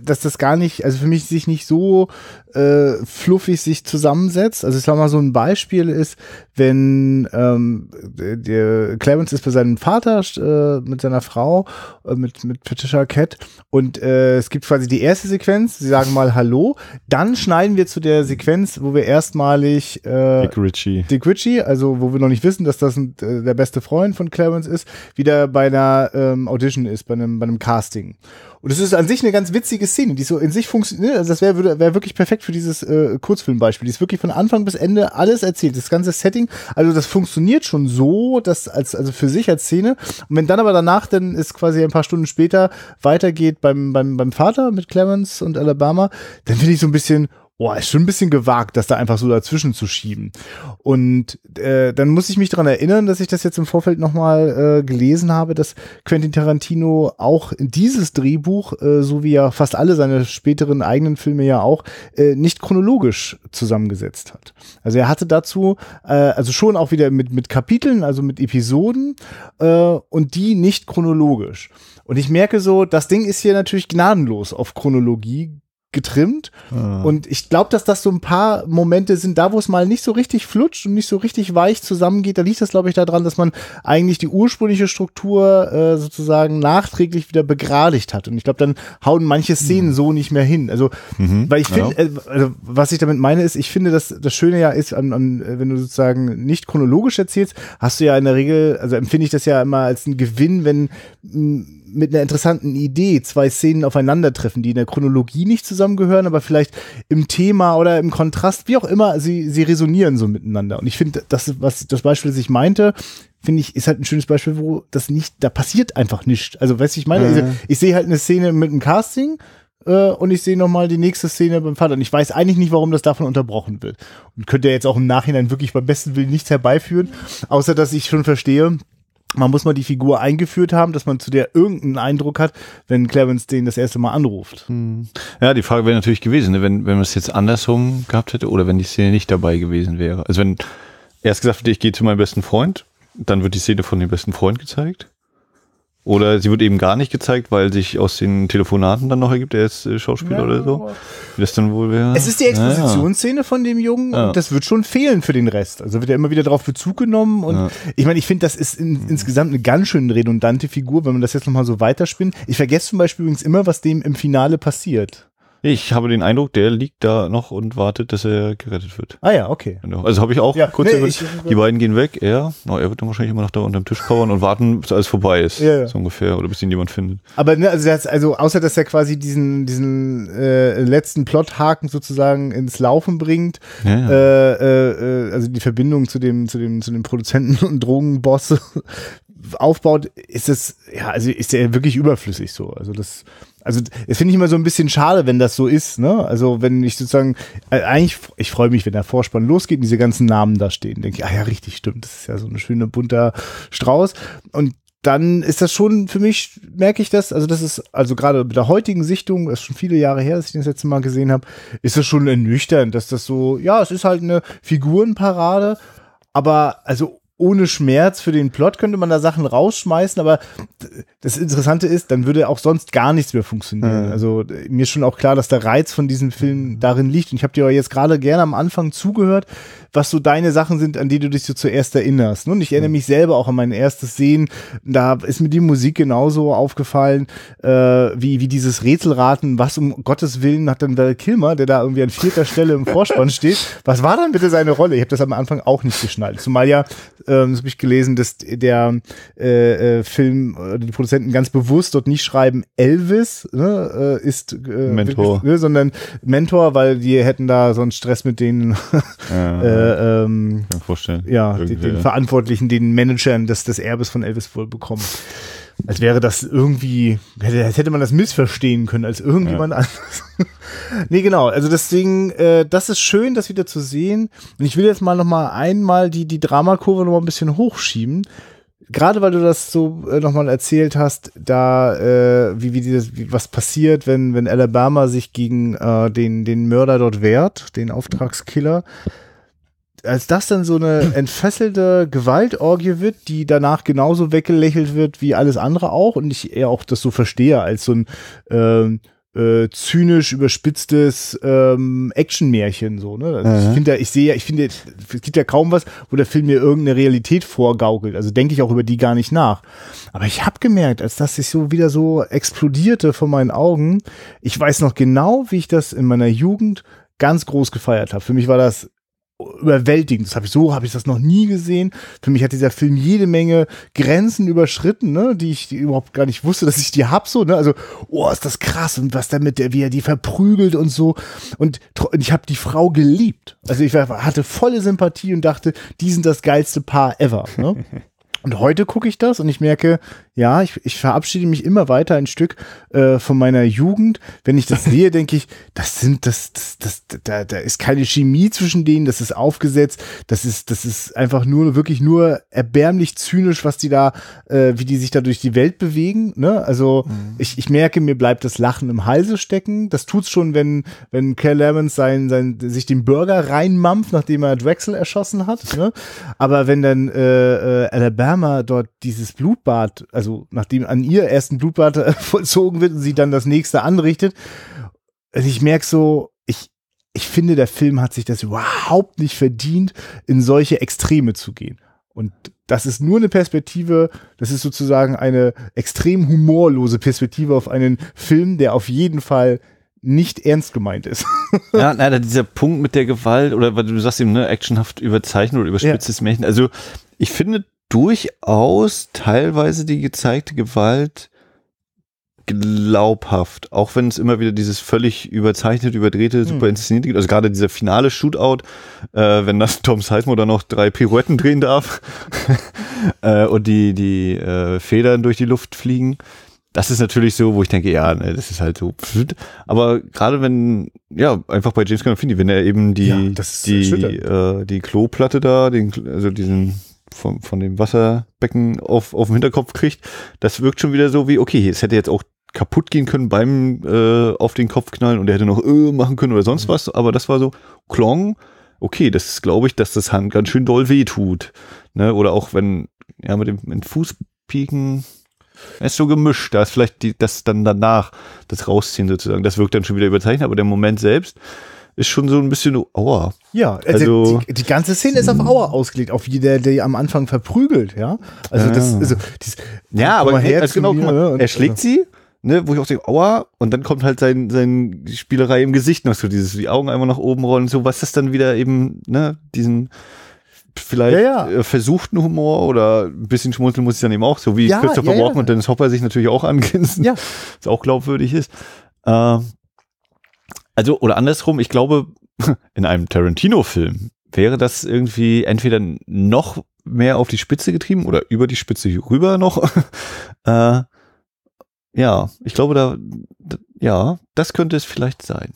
dass das gar nicht, also für mich sich nicht so äh, fluffig sich zusammensetzt. Also ich sag mal, so ein Beispiel ist, wenn ähm, der Clarence ist bei seinem Vater äh, mit seiner Frau, äh, mit, mit Patricia Cat und äh, es gibt quasi die erste Sequenz, sie sagen mal Hallo, dann schneiden wir zu der Sequenz, wo wir erstmalig äh, Dick Ritchie. Dick Ritchie, also wo wir noch nicht wissen, dass das ein, äh, der beste Freund von Clarence ist, wieder bei einer einer ähm, Audition ist, bei einem, bei einem Casting. Und es ist an sich eine ganz witzige Szene, die so in sich funktioniert. Also das wäre wär wirklich perfekt für dieses äh, Kurzfilmbeispiel. Die ist wirklich von Anfang bis Ende alles erzählt, das ganze Setting. Also das funktioniert schon so, dass als also für sich als Szene. Und wenn dann aber danach, dann ist quasi ein paar Stunden später weitergeht beim beim beim Vater mit Clemens und Alabama, dann finde ich so ein bisschen boah, ist schon ein bisschen gewagt, das da einfach so dazwischen zu schieben. Und äh, dann muss ich mich daran erinnern, dass ich das jetzt im Vorfeld nochmal äh, gelesen habe, dass Quentin Tarantino auch dieses Drehbuch, äh, so wie ja fast alle seine späteren eigenen Filme ja auch, äh, nicht chronologisch zusammengesetzt hat. Also er hatte dazu, äh, also schon auch wieder mit, mit Kapiteln, also mit Episoden äh, und die nicht chronologisch. Und ich merke so, das Ding ist hier natürlich gnadenlos auf Chronologie getrimmt. Ah. Und ich glaube, dass das so ein paar Momente sind, da wo es mal nicht so richtig flutscht und nicht so richtig weich zusammengeht. Da liegt das, glaube ich, daran, dass man eigentlich die ursprüngliche Struktur äh, sozusagen nachträglich wieder begradigt hat. Und ich glaube, dann hauen manche Szenen mhm. so nicht mehr hin. Also, mhm, weil ich finde, ja. Äh, also, was ich damit meine, ist, ich finde, dass das Schöne ja ist, an, an, äh, wenn du sozusagen nicht chronologisch erzählst, hast du ja in der Regel, also empfinde ich das ja immer als einen Gewinn, wenn mh, mit einer interessanten Idee zwei Szenen aufeinandertreffen, die in der Chronologie nicht zusammengehören, aber vielleicht im Thema oder im Kontrast, wie auch immer, sie, sie resonieren so miteinander. Und ich finde, das, was das Beispiel, das ich meinte, finde ich, ist halt ein schönes Beispiel, wo das nicht, da passiert einfach nichts. Also, weißt du, ich meine, mhm. ich, ich sehe halt eine Szene mit einem Casting äh, und ich sehe nochmal die nächste Szene beim Vater. Und ich weiß eigentlich nicht, warum das davon unterbrochen wird. Und könnte jetzt auch im Nachhinein wirklich beim besten Willen nichts herbeiführen, außer dass ich schon verstehe, man muss mal die Figur eingeführt haben, dass man zu der irgendeinen Eindruck hat, wenn Clemens den das erste Mal anruft. Hm. Ja, die Frage wäre natürlich gewesen, ne, wenn, wenn man es jetzt andersrum gehabt hätte oder wenn die Szene nicht dabei gewesen wäre. Also wenn erst gesagt hätte, ich gehe zu meinem besten Freund, dann wird die Szene von dem besten Freund gezeigt. Oder sie wird eben gar nicht gezeigt, weil sich aus den Telefonaten dann noch ergibt, er ist äh, Schauspieler ja, oder so. Wie das dann wohl wäre. Es ist die Expositionsszene ja. von dem Jungen ja. und das wird schon fehlen für den Rest. Also wird er immer wieder darauf Bezug genommen und ich meine, ich finde, das ist in, mhm. insgesamt eine ganz schön redundante Figur, wenn man das jetzt nochmal so weiterspinnt. Ich vergesse zum Beispiel übrigens immer, was dem im Finale passiert. Ich habe den Eindruck, der liegt da noch und wartet, dass er gerettet wird. Ah ja, okay. Genau. Also habe ich auch ja, kurz nee, ich, Die beiden gehen weg, er, no, er wird dann wahrscheinlich immer noch da unterm Tisch kauern und warten, bis alles vorbei ist. Ja, ja. So ungefähr. Oder bis ihn jemand findet. Aber ne, also, das, also außer dass er quasi diesen, diesen äh, letzten Plothaken sozusagen ins Laufen bringt, ja, äh, äh, äh, also die Verbindung zu dem, zu dem, zu dem Produzenten und Drogenboss aufbaut, ist das, ja, also ist er wirklich überflüssig so. Also das also, das finde ich immer so ein bisschen schade, wenn das so ist, ne? Also, wenn ich sozusagen, äh, eigentlich, ich freue mich, wenn der Vorspann losgeht und diese ganzen Namen da stehen. Denke ich, ah ja, richtig, stimmt. Das ist ja so ein schöner bunter Strauß. Und dann ist das schon für mich, merke ich das, also das ist, also gerade mit der heutigen Sichtung, das ist schon viele Jahre her, dass ich das letzte Mal gesehen habe, ist das schon ernüchternd, dass das so, ja, es ist halt eine Figurenparade, aber also ohne Schmerz für den Plot könnte man da Sachen rausschmeißen, aber das Interessante ist, dann würde auch sonst gar nichts mehr funktionieren. Mhm. Also mir ist schon auch klar, dass der Reiz von diesem Film hm. darin liegt. Und ich habe dir jetzt gerade gerne am Anfang zugehört, was so deine Sachen sind, an die du dich so zuerst erinnerst. Und ich erinnere hm. mich selber auch an mein erstes Sehen. Da ist mir die Musik genauso aufgefallen, äh, wie, wie dieses Rätselraten, was um Gottes Willen hat dann Val Kilmer, der da irgendwie an vierter Stelle im Vorspann steht. Was war dann bitte seine Rolle? Ich habe das am Anfang auch nicht geschnallt. Zumal ja ähm, das habe ich gelesen, dass der äh, äh, Film, äh, die Produzenten ganz bewusst dort nicht schreiben, Elvis ne, äh, ist äh, Mentor, ne, sondern Mentor, weil die hätten da so einen Stress mit denen. Äh, ja, ähm, kann vorstellen. Ja, den, den, Verantwortlichen, den Managern des, des Erbes von Elvis wohl bekommen. Als wäre das irgendwie, als hätte man das missverstehen können, als irgendjemand ja. anderes. Nee, genau. Also deswegen, äh, das ist schön, das wieder zu sehen. Und ich will jetzt mal nochmal einmal die, die Dramakurve nochmal ein bisschen hochschieben. Gerade weil du das so äh, nochmal erzählt hast, da äh, wie, wie, dieses, wie was passiert, wenn, wenn Alabama sich gegen äh, den, den Mörder dort wehrt, den Auftragskiller als das dann so eine entfesselte Gewaltorgie wird, die danach genauso weggelächelt wird wie alles andere auch und ich eher auch das so verstehe als so ein ähm, äh, zynisch überspitztes ähm, Actionmärchen so ne also mhm. ich finde ich sehe ja ich finde es gibt ja kaum was wo der Film mir irgendeine Realität vorgaukelt also denke ich auch über die gar nicht nach aber ich habe gemerkt als das sich so wieder so explodierte vor meinen Augen ich weiß noch genau wie ich das in meiner Jugend ganz groß gefeiert habe für mich war das überwältigend. Das habe ich so, habe ich das noch nie gesehen. Für mich hat dieser Film jede Menge Grenzen überschritten, ne, die ich die überhaupt gar nicht wusste, dass ich die habe. so, ne? Also, oh, ist das krass und was damit wie er die verprügelt und so und ich habe die Frau geliebt. Also, ich hatte volle Sympathie und dachte, die sind das geilste Paar ever, ne? Und heute gucke ich das und ich merke, ja, ich, ich verabschiede mich immer weiter ein Stück äh, von meiner Jugend. Wenn ich das sehe, denke ich, das sind, das, das, das, da, da ist keine Chemie zwischen denen, das ist aufgesetzt, das ist, das ist einfach nur, wirklich nur erbärmlich zynisch, was die da, äh, wie die sich da durch die Welt bewegen. Ne? Also mhm. ich, ich merke, mir bleibt das Lachen im Halse stecken. Das tut's schon, wenn, wenn Cal Lemons sein, sein, sich den Burger reinmampft, nachdem er Drexel erschossen hat. Ne? Aber wenn dann äh, äh, Alabama dort dieses Blutbad, also also nachdem an ihr ersten Blutbad äh, vollzogen wird und sie dann das nächste anrichtet. Also ich merke so, ich, ich finde, der Film hat sich das überhaupt nicht verdient, in solche Extreme zu gehen. Und das ist nur eine Perspektive, das ist sozusagen eine extrem humorlose Perspektive auf einen Film, der auf jeden Fall nicht ernst gemeint ist. ja, leider dieser Punkt mit der Gewalt oder weil du sagst eben, ne, actionhaft überzeichnet oder überspitztes ja. Märchen. Also ich finde, durchaus teilweise die gezeigte Gewalt glaubhaft, auch wenn es immer wieder dieses völlig überzeichnete, überdrehte, hm. super inszenierte gibt. Also gerade dieser finale Shootout, äh, wenn das Tom Sizemore dann noch drei Pirouetten drehen darf äh, und die, die äh, Federn durch die Luft fliegen. Das ist natürlich so, wo ich denke, ja, ne, das ist halt so. Aber gerade wenn, ja, einfach bei James Gandolfini, wenn er eben die, ja, die, äh, die Kloplatte da, den, also diesen von, von dem Wasserbecken auf, auf den Hinterkopf kriegt, das wirkt schon wieder so wie, okay, es hätte jetzt auch kaputt gehen können beim äh, auf den Kopf knallen und er hätte noch äh, machen können oder sonst mhm. was, aber das war so, klong, okay, das glaube ich, dass das Hand ganz schön doll weh tut. Ne? Oder auch wenn, ja, mit dem mit Fußpieken, ist so gemischt, da ist vielleicht die, das dann danach, das Rausziehen sozusagen, das wirkt dann schon wieder überzeichnet, aber der Moment selbst, ist schon so ein bisschen Aua. Ja, also, also die, die, ganze Szene ist auf hm. Aua ausgelegt, auf die, der, der am Anfang verprügelt, ja. Also das, ah. also, dies, ja, aber her, also genau, mir, mal, er schlägt äh, sie, ne, wo ich auch denke, Aua, und dann kommt halt sein, sein Spielerei im Gesicht noch so, dieses, die Augen einmal nach oben rollen, so, was das dann wieder eben, ne, diesen, vielleicht ja, ja. Äh, versuchten Humor oder ein bisschen schmunzeln muss ich dann eben auch, so wie ja, Christopher Walken und Dennis Hopper sich natürlich auch angrinsen, ja. was auch glaubwürdig ist. Ähm, also, oder andersrum, ich glaube, in einem Tarantino-Film wäre das irgendwie entweder noch mehr auf die Spitze getrieben oder über die Spitze rüber noch. äh, ja, ich glaube, da, ja, das könnte es vielleicht sein.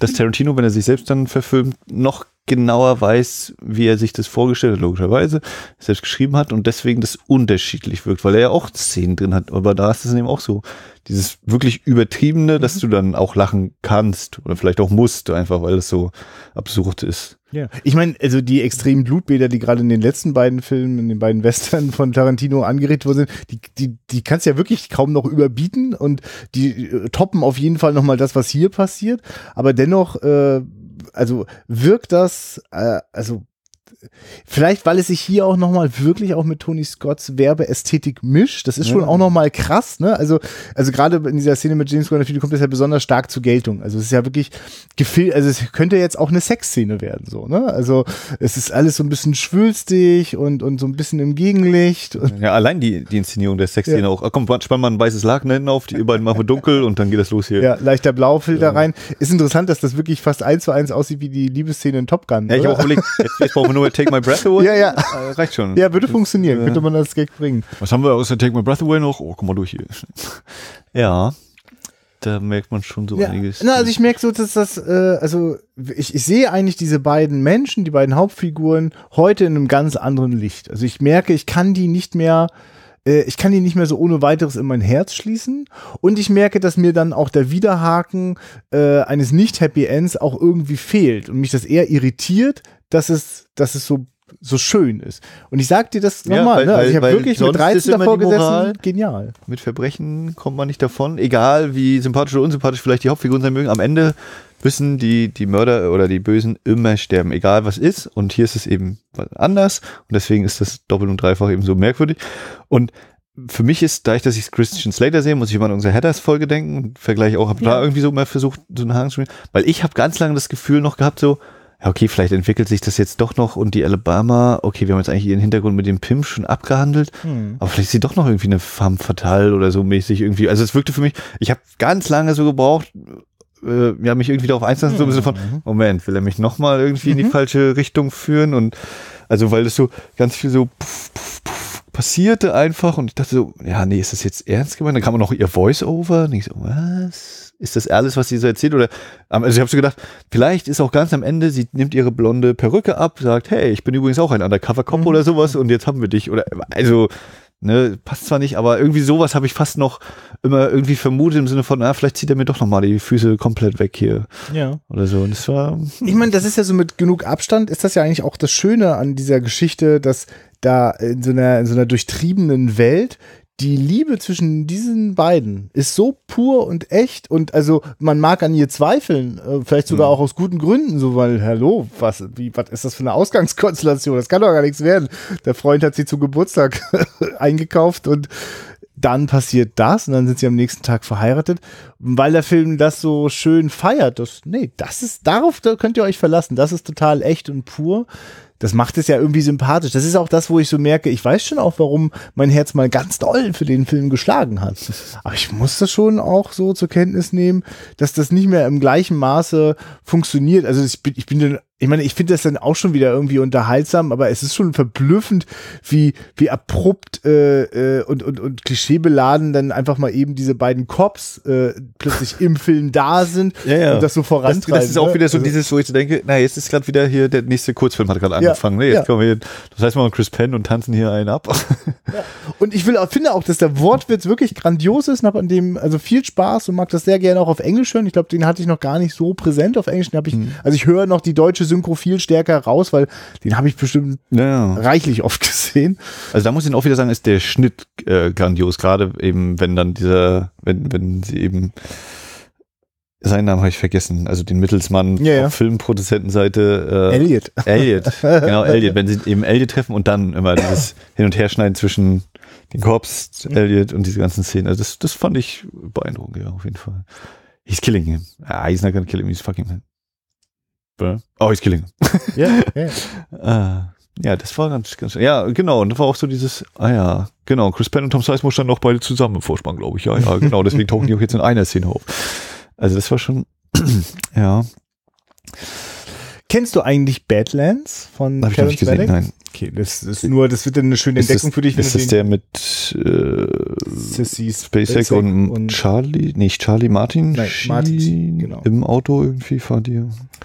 Dass Tarantino, wenn er sich selbst dann verfilmt, noch genauer weiß, wie er sich das vorgestellt hat, logischerweise, selbst geschrieben hat und deswegen das unterschiedlich wirkt, weil er ja auch Szenen drin hat. Aber da ist es eben auch so, dieses wirklich übertriebene, dass mhm. du dann auch lachen kannst oder vielleicht auch musst, einfach weil es so absurd ist. Ja. Ich meine, also die extremen Blutbäder, die gerade in den letzten beiden Filmen, in den beiden Western von Tarantino angerichtet worden sind, die, die, die kannst ja wirklich kaum noch überbieten und die äh, toppen auf jeden Fall nochmal das, was hier passiert. Aber dennoch äh, also wirkt das, äh, also vielleicht, weil es sich hier auch nochmal wirklich auch mit Tony Scotts Werbeästhetik mischt. Das ist schon ja. auch nochmal krass, ne? Also, also gerade in dieser Szene mit James Gandolfini kommt das ja besonders stark zur Geltung. Also es ist ja wirklich gefilmt also es könnte jetzt auch eine Sexszene werden, so, ne? Also es ist alles so ein bisschen schwülstig und, und so ein bisschen im Gegenlicht. Ja, allein die, die Inszenierung der Sexszene ja. auch. Ah, komm, spann mal ein weißes Laken hinten auf, die beiden machen wir dunkel und dann geht das los hier. Ja, leichter Blaufilter ja. rein. Ist interessant, dass das wirklich fast eins zu eins aussieht wie die Liebesszene in Top Gun. Ja, ich habe auch überlegt, jetzt, jetzt brauchen wir nur nur Take My Breath Away? ja, ja. Äh, reicht schon. Ja, würde funktionieren. Äh, könnte man das Gag bringen. Was haben wir aus der Take My Breath Away noch? Oh, guck mal durch hier. ja. Da merkt man schon so ja. einiges. Na, also ich merke so, dass das, äh, also ich, ich sehe eigentlich diese beiden Menschen, die beiden Hauptfiguren heute in einem ganz anderen Licht. Also ich merke, ich kann die nicht mehr äh, ich kann die nicht mehr so ohne weiteres in mein Herz schließen. Und ich merke, dass mir dann auch der Widerhaken äh, eines Nicht-Happy Ends auch irgendwie fehlt und mich das eher irritiert, dass es, dass es so, so schön ist. Und ich sag dir das ja, nochmal, ne? also ich habe wirklich mit 13 davor gesessen, Moral, genial. Mit Verbrechen kommt man nicht davon, egal wie sympathisch oder unsympathisch vielleicht die Hauptfiguren sein mögen, am Ende müssen die, die Mörder oder die Bösen immer sterben, egal was ist. Und hier ist es eben anders. Und deswegen ist das doppelt und dreifach eben so merkwürdig. Und für mich ist, da ich, das ich Christian Slater sehe, muss ich immer an unsere Headers-Folge denken und vergleiche auch, habe ja. da irgendwie so mal versucht, so einen Haken zu spielen. Weil ich habe ganz lange das Gefühl noch gehabt, so, ja, okay, vielleicht entwickelt sich das jetzt doch noch und die Alabama, okay, wir haben jetzt eigentlich ihren Hintergrund mit dem Pimp schon abgehandelt, hm. aber vielleicht ist sie doch noch irgendwie eine Femme fatale oder so mäßig irgendwie. Also es wirkte für mich, ich habe ganz lange so gebraucht, äh, ja, mich irgendwie darauf einzulassen, so ein bisschen von, mhm. Moment, will er mich nochmal irgendwie mhm. in die mhm. falsche Richtung führen und also weil das so ganz viel so puff, puff, puff, passierte einfach und ich dachte so, ja, nee, ist das jetzt ernst gemeint? Dann kam auch noch ihr Voice-Over und ich so, was? Ist das alles, was sie so erzählt? Oder also ich habe so gedacht, vielleicht ist auch ganz am Ende, sie nimmt ihre blonde Perücke ab, sagt, hey, ich bin übrigens auch ein Undercover-Cop mhm. oder sowas und jetzt haben wir dich. Oder also, ne, passt zwar nicht, aber irgendwie sowas habe ich fast noch immer irgendwie vermutet im Sinne von, na, vielleicht zieht er mir doch nochmal die Füße komplett weg hier. Ja. Oder so. Und das war. Hm. Ich meine, das ist ja so mit genug Abstand, ist das ja eigentlich auch das Schöne an dieser Geschichte, dass da in so einer, in so einer durchtriebenen Welt die Liebe zwischen diesen beiden ist so pur und echt und also man mag an ihr zweifeln, äh, vielleicht sogar mhm. auch aus guten Gründen, so weil, hallo, was, wie, was ist das für eine Ausgangskonstellation? Das kann doch gar nichts werden. Der Freund hat sie zu Geburtstag eingekauft und dann passiert das und dann sind sie am nächsten Tag verheiratet. Weil der Film das so schön feiert, das, nee, das ist, darauf könnt ihr euch verlassen. Das ist total echt und pur das macht es ja irgendwie sympathisch. Das ist auch das, wo ich so merke, ich weiß schon auch, warum mein Herz mal ganz doll für den Film geschlagen hat. Aber ich muss das schon auch so zur Kenntnis nehmen, dass das nicht mehr im gleichen Maße funktioniert. Also ich bin, ich bin dann ich meine, ich finde das dann auch schon wieder irgendwie unterhaltsam, aber es ist schon verblüffend, wie, wie abrupt äh, äh und, und, und klischeebeladen dann einfach mal eben diese beiden Cops äh, plötzlich im Film da sind ja, ja. und das so vorantreiben. Das, das ist auch ne? wieder so also, dieses, wo ich denke, na, jetzt ist gerade wieder hier, der nächste Kurzfilm hat gerade angefangen. Ja, ne? Jetzt kommen wir, hier, das heißt mal Chris Penn und tanzen hier einen ab. Und ich will, finde auch, dass der Wortwitz wirklich grandios ist und habe an dem, also viel Spaß und mag das sehr gerne auch auf Englisch hören. Ich glaube, den hatte ich noch gar nicht so präsent auf Englisch. Den ich, hm. Also ich höre noch die deutsche Synchro viel stärker raus, weil den habe ich bestimmt ja. reichlich oft gesehen. Also da muss ich auch wieder sagen, ist der Schnitt äh, grandios, gerade eben, wenn dann dieser, wenn, wenn sie eben seinen Namen habe ich vergessen, also den Mittelsmann ja, ja. auf Filmproduzentenseite. Äh, Elliot. Elliot, genau, Elliot. Wenn sie eben Elliot treffen und dann immer dieses Hin- und Herschneiden zwischen den Korps, mhm. Elliot und diese ganzen Szenen. Also das, das fand ich beeindruckend, ja, auf jeden Fall. He's killing him. Ah, he's not gonna kill him, he's fucking him. Always Killing Us. Ja, ja, ja. Ah, ja, das war ganz, ganz, ja, genau. Und das war auch so dieses, ah ja, genau. Chris Penn und Tom Sizemore standen auch beide zusammen im Vorspann, glaube ich. Ja, ja, genau. Deswegen tauchen die auch jetzt in einer Szene auf. Also das war schon, ja. Kennst du eigentlich Badlands von Hab ich noch nicht gesehen, nein. Okay, das ist nur, das wird dann eine schöne Entdeckung das, für dich. Wenn ist du das den der mit äh, Sissis, SpaceX, und, und, Charlie, nicht Charlie Martin, Nein, Martin genau. im Auto irgendwie fahren die.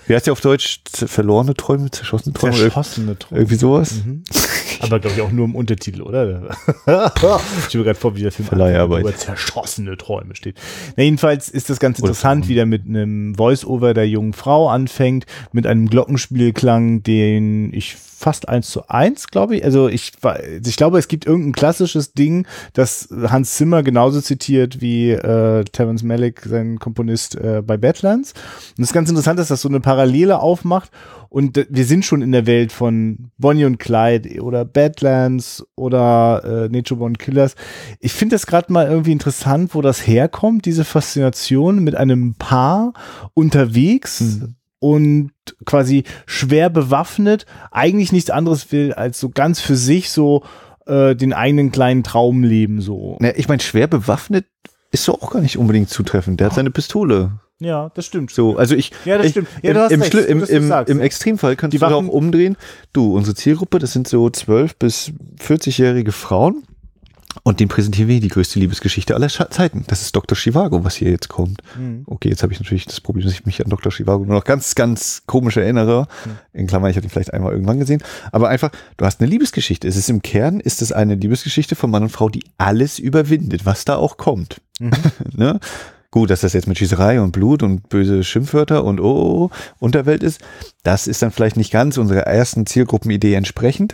Wie heißt der auf Deutsch? Verlorene Träume, zerschossene Träume? Zerschossene Träume. Irgendwie sowas? Mhm. Aber glaube ich auch nur im Untertitel, oder? ich stelle mir gerade vor, wie der Film Verleiharbeit. über zerschossene Träume steht. Na, jedenfalls ist das ganz interessant, wie der mit einem Voice-Over der jungen Frau anfängt, mit einem Glockenspielklang, den ich fast eins zu eins, glaube ich. Also ich, ich glaube, es gibt irgendein klassisches Ding, Ding, dass Hans Zimmer genauso zitiert wie äh, Terence Malick, sein Komponist äh, bei Badlands. Und es ist ganz interessant, dass das so eine Parallele aufmacht. Und wir sind schon in der Welt von Bonnie und Clyde oder Badlands oder äh, Nature Born Killers. Ich finde das gerade mal irgendwie interessant, wo das herkommt, diese Faszination mit einem Paar unterwegs mhm. und quasi schwer bewaffnet, eigentlich nichts anderes will, als so ganz für sich so äh, den eigenen kleinen Traum leben so. Na, ich meine, schwer bewaffnet ist so auch gar nicht unbedingt zutreffend. Der hat seine Pistole. Ja, das stimmt. So, also ich. Ja, das stimmt. Ja, im, recht, im, im, im, Extremfall kannst Die du Waffen auch umdrehen. Du, unsere Zielgruppe, das sind so 12- bis 40-jährige Frauen. Und dem präsentieren wir die größte Liebesgeschichte aller Scha Zeiten. Das ist Dr. Chivago, was hier jetzt kommt. Mhm. Okay, jetzt habe ich natürlich das Problem, dass ich mich an Dr. Chivago nur noch ganz, ganz komisch erinnere. Mhm. In Klammern, ich habe ihn vielleicht einmal irgendwann gesehen. Aber einfach, du hast eine Liebesgeschichte. Es ist im Kern, ist es eine Liebesgeschichte von Mann und Frau, die alles überwindet, was da auch kommt. Mhm. ne? Gut, dass das jetzt mit Schießerei und Blut und böse Schimpfwörter und oh, oh, oh Unterwelt ist, das ist dann vielleicht nicht ganz unserer ersten Zielgruppenidee entsprechend.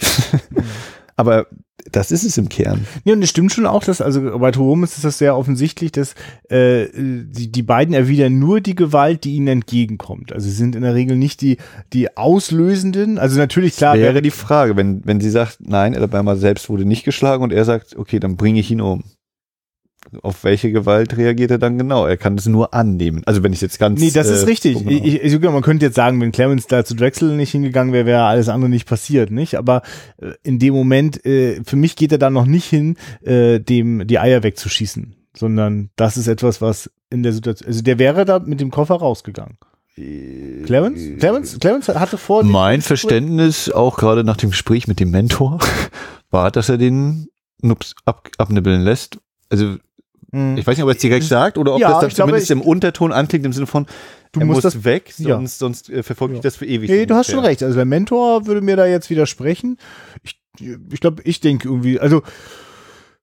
Mhm. Aber das ist es im Kern. Ja, und es stimmt schon auch, dass, also bei Thomas ist das sehr offensichtlich, dass äh, die, die beiden erwidern nur die Gewalt, die ihnen entgegenkommt. Also sie sind in der Regel nicht die, die Auslösenden. Also natürlich, klar. Das wäre die Frage, wenn, wenn sie sagt, nein, Alabama selbst wurde nicht geschlagen und er sagt, okay, dann bringe ich ihn um auf welche Gewalt reagiert er dann genau? Er kann es nur annehmen. Also wenn ich jetzt ganz. Nee, das ist äh, richtig. Genau. Ich, ich, man könnte jetzt sagen, wenn Clemens da zu Drexel nicht hingegangen wäre, wäre alles andere nicht passiert, nicht? Aber äh, in dem Moment, äh, für mich geht er da noch nicht hin, äh, dem die Eier wegzuschießen. Sondern das ist etwas, was in der Situation. Also der wäre da mit dem Koffer rausgegangen. Clemens? Clemens? Clemens hatte vor. Mein Verständnis, auch gerade nach dem Gespräch mit dem Mentor, war, dass er den Nups ab, abnibbeln lässt. Also hm. Ich weiß nicht, ob er es direkt sagt oder ob ja, das dann zumindest glaube, im Unterton anklingt, im Sinne von, du er musst muss weg, sonst, ja. sonst äh, verfolge ich das für ewig. Nee, du hast schon recht. Also der Mentor würde mir da jetzt widersprechen. Ich, ich glaube, ich denke irgendwie, also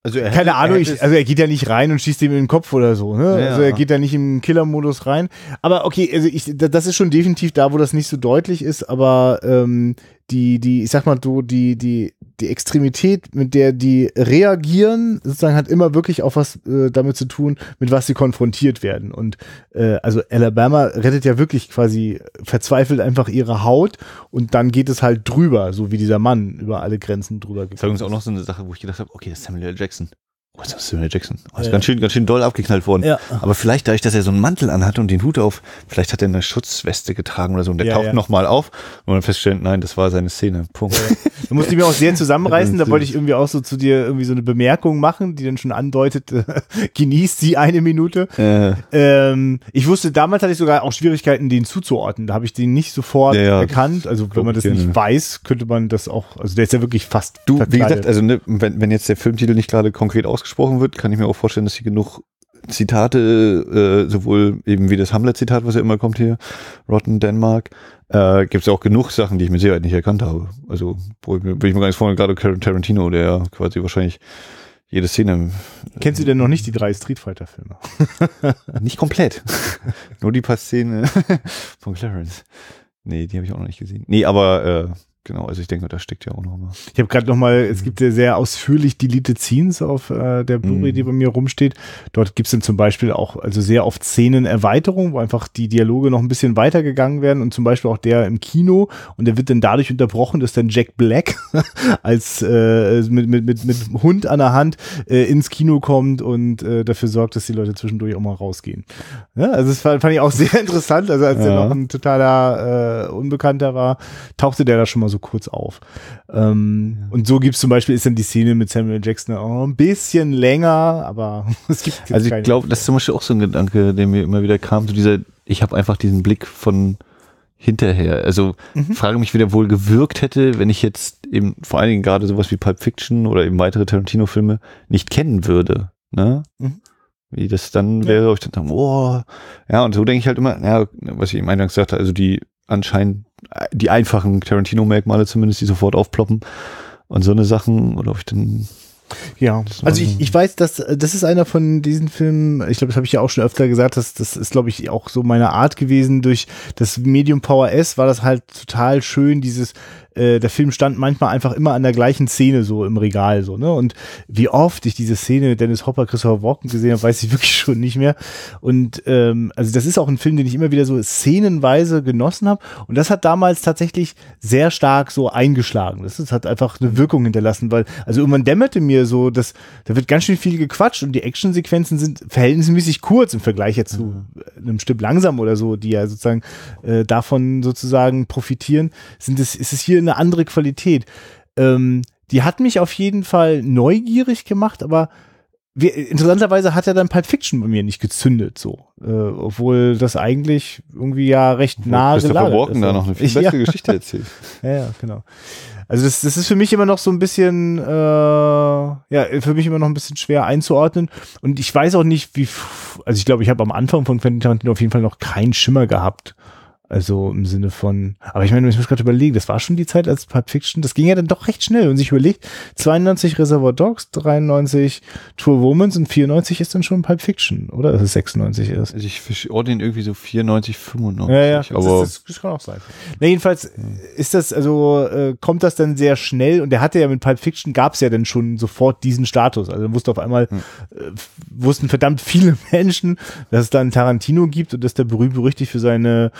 also er Keine hätte, Ahnung, er ich, also er geht ja nicht rein und schießt ihm in den Kopf oder so. Ne? Ja. Also er geht ja nicht im Killer-Modus rein. Aber okay, also ich, das ist schon definitiv da, wo das nicht so deutlich ist, aber ähm, die, die, ich sag mal so, die, die, die Extremität, mit der die reagieren, sozusagen hat immer wirklich auch was äh, damit zu tun, mit was sie konfrontiert werden. Und äh, also Alabama rettet ja wirklich quasi verzweifelt einfach ihre Haut und dann geht es halt drüber, so wie dieser Mann über alle Grenzen drüber geht. Das ist übrigens auch noch so eine Sache, wo ich gedacht habe, okay, das ist Samuel L. Jackson. Oh, das ist Samuel Jackson. Oh, ist ja. ganz schön, ganz schön doll abgeknallt worden. Ja. Aber vielleicht dadurch, dass er so einen Mantel anhat und den Hut auf, vielleicht hat er eine Schutzweste getragen oder so und der ja, taucht ja. nochmal auf und man feststellt, nein, das war seine Szene. Punkt. Da musste ich mir auch sehr zusammenreißen. Da wollte ich irgendwie auch so zu dir irgendwie so eine Bemerkung machen, die dann schon andeutet, genießt die eine Minute. Ähm, ich wusste, damals hatte ich sogar auch Schwierigkeiten, den zuzuordnen. Da habe ich den nicht sofort erkannt. Also wenn man das nicht ne? weiß, könnte man das auch, also der ist ja wirklich fast. Du, verkleidet. wie gesagt, also ne, wenn, wenn jetzt der Filmtitel nicht gerade konkret ausgesprochen gesprochen wird, kann ich mir auch vorstellen, dass sie genug Zitate, äh, sowohl eben wie das Hamlet-Zitat, was ja immer kommt hier, Rotten Denmark, äh, gibt es auch genug Sachen, die ich mir Sicherheit nicht erkannt habe. Also, wo ich, bin ich mir ganz vorne, gerade Tarantino, der ja quasi wahrscheinlich jede Szene. Äh, Kennst du denn noch nicht die drei Street Fighter-Filme? nicht komplett. Nur die paar Szenen von Clarence. Nee, die habe ich auch noch nicht gesehen. Nee, aber äh, Genau, also ich denke, da steckt ja auch noch mal. Ich habe gerade noch mal, es mhm. gibt ja sehr ausführlich Delete Scenes auf äh, der Blu-ray, mm. die bei mir rumsteht. Dort gibt es dann zum Beispiel auch, also sehr oft Szenenerweiterungen, wo einfach die Dialoge noch ein bisschen weitergegangen werden und zum Beispiel auch der im Kino und der wird dann dadurch unterbrochen, dass dann Jack Black als äh, mit, mit, mit, mit Hund an der Hand äh, ins Kino kommt und äh, dafür sorgt, dass die Leute zwischendurch auch mal rausgehen. Ja, also das fand, fand, ich auch sehr interessant. Also als ja. er noch ein totaler äh, Unbekannter war, tauchte der da schon mal so kurz auf. Ähm, ja. Und so gibt es zum Beispiel, ist dann die Szene mit Samuel Jackson auch oh, ein bisschen länger, aber es gibt Also ich glaube, das ist zum Beispiel auch so ein Gedanke, der mir immer wieder kam, so dieser, ich habe einfach diesen Blick von hinterher. Also mhm. frage mich, wie der wohl gewirkt hätte, wenn ich jetzt eben vor allen Dingen gerade sowas wie Pulp Fiction oder eben weitere Tarantino-Filme nicht kennen würde. Ne? Mhm. Wie das dann wäre, ja. ich dann, oh, ja, und so denke ich halt immer, ja, was ich eben eingangs sagte, also die anscheinend die einfachen Tarantino-Merkmale zumindest, die sofort aufploppen. Und so eine Sachen, oder ob ich dann ja, also ich, ich weiß, dass äh, das ist einer von diesen Filmen, ich glaube, das habe ich ja auch schon öfter gesagt, dass das ist, glaube ich, auch so meine Art gewesen. Durch das Medium Power S war das halt total schön, dieses äh, der Film stand manchmal einfach immer an der gleichen Szene so im Regal so, ne? Und wie oft ich diese Szene mit Dennis Hopper, Christopher Walken gesehen habe, weiß ich wirklich schon nicht mehr. Und ähm, also das ist auch ein Film, den ich immer wieder so szenenweise genossen habe. Und das hat damals tatsächlich sehr stark so eingeschlagen. Das, das hat einfach eine Wirkung hinterlassen, weil also irgendwann dämmerte mir so, dass da wird ganz schön viel gequatscht und die Actionsequenzen sind verhältnismäßig kurz im Vergleich jetzt zu äh, einem Stück langsam oder so, die ja sozusagen äh, davon sozusagen profitieren. Sind es ist es hier eine andere Qualität. Ähm, die hat mich auf jeden Fall neugierig gemacht, aber wir, interessanterweise hat er dann Pulp Fiction bei mir nicht gezündet, so. Äh, obwohl das eigentlich irgendwie ja recht nah Christopher Walken ist. da noch eine viel bessere ja. Geschichte erzählt. ja, ja, genau. Also das, das ist für mich immer noch so ein bisschen, äh, ja, für mich immer noch ein bisschen schwer einzuordnen. Und ich weiß auch nicht, wie, also ich glaube, ich habe am Anfang von Quentin Tarantino auf jeden Fall noch keinen Schimmer gehabt, also im Sinne von, aber ich meine, ich muss gerade überlegen, das war schon die Zeit als Pulp Fiction, das ging ja dann doch recht schnell und sich überlegt, 92 Reservoir Dogs, 93 Tour Womans und 94 ist dann schon Pulp Fiction, oder? Dass es 96 ist. Also ich ordne oh, ihn irgendwie so 94, 95. Ja, ja, aber also das, das, das kann auch sein. Na, jedenfalls ist das, also äh, kommt das dann sehr schnell und der hatte ja mit Pulp Fiction gab es ja dann schon sofort diesen Status. Also wusste auf einmal, äh, wussten verdammt viele Menschen, dass es da einen Tarantino gibt und dass der berühmt berüchtigt für seine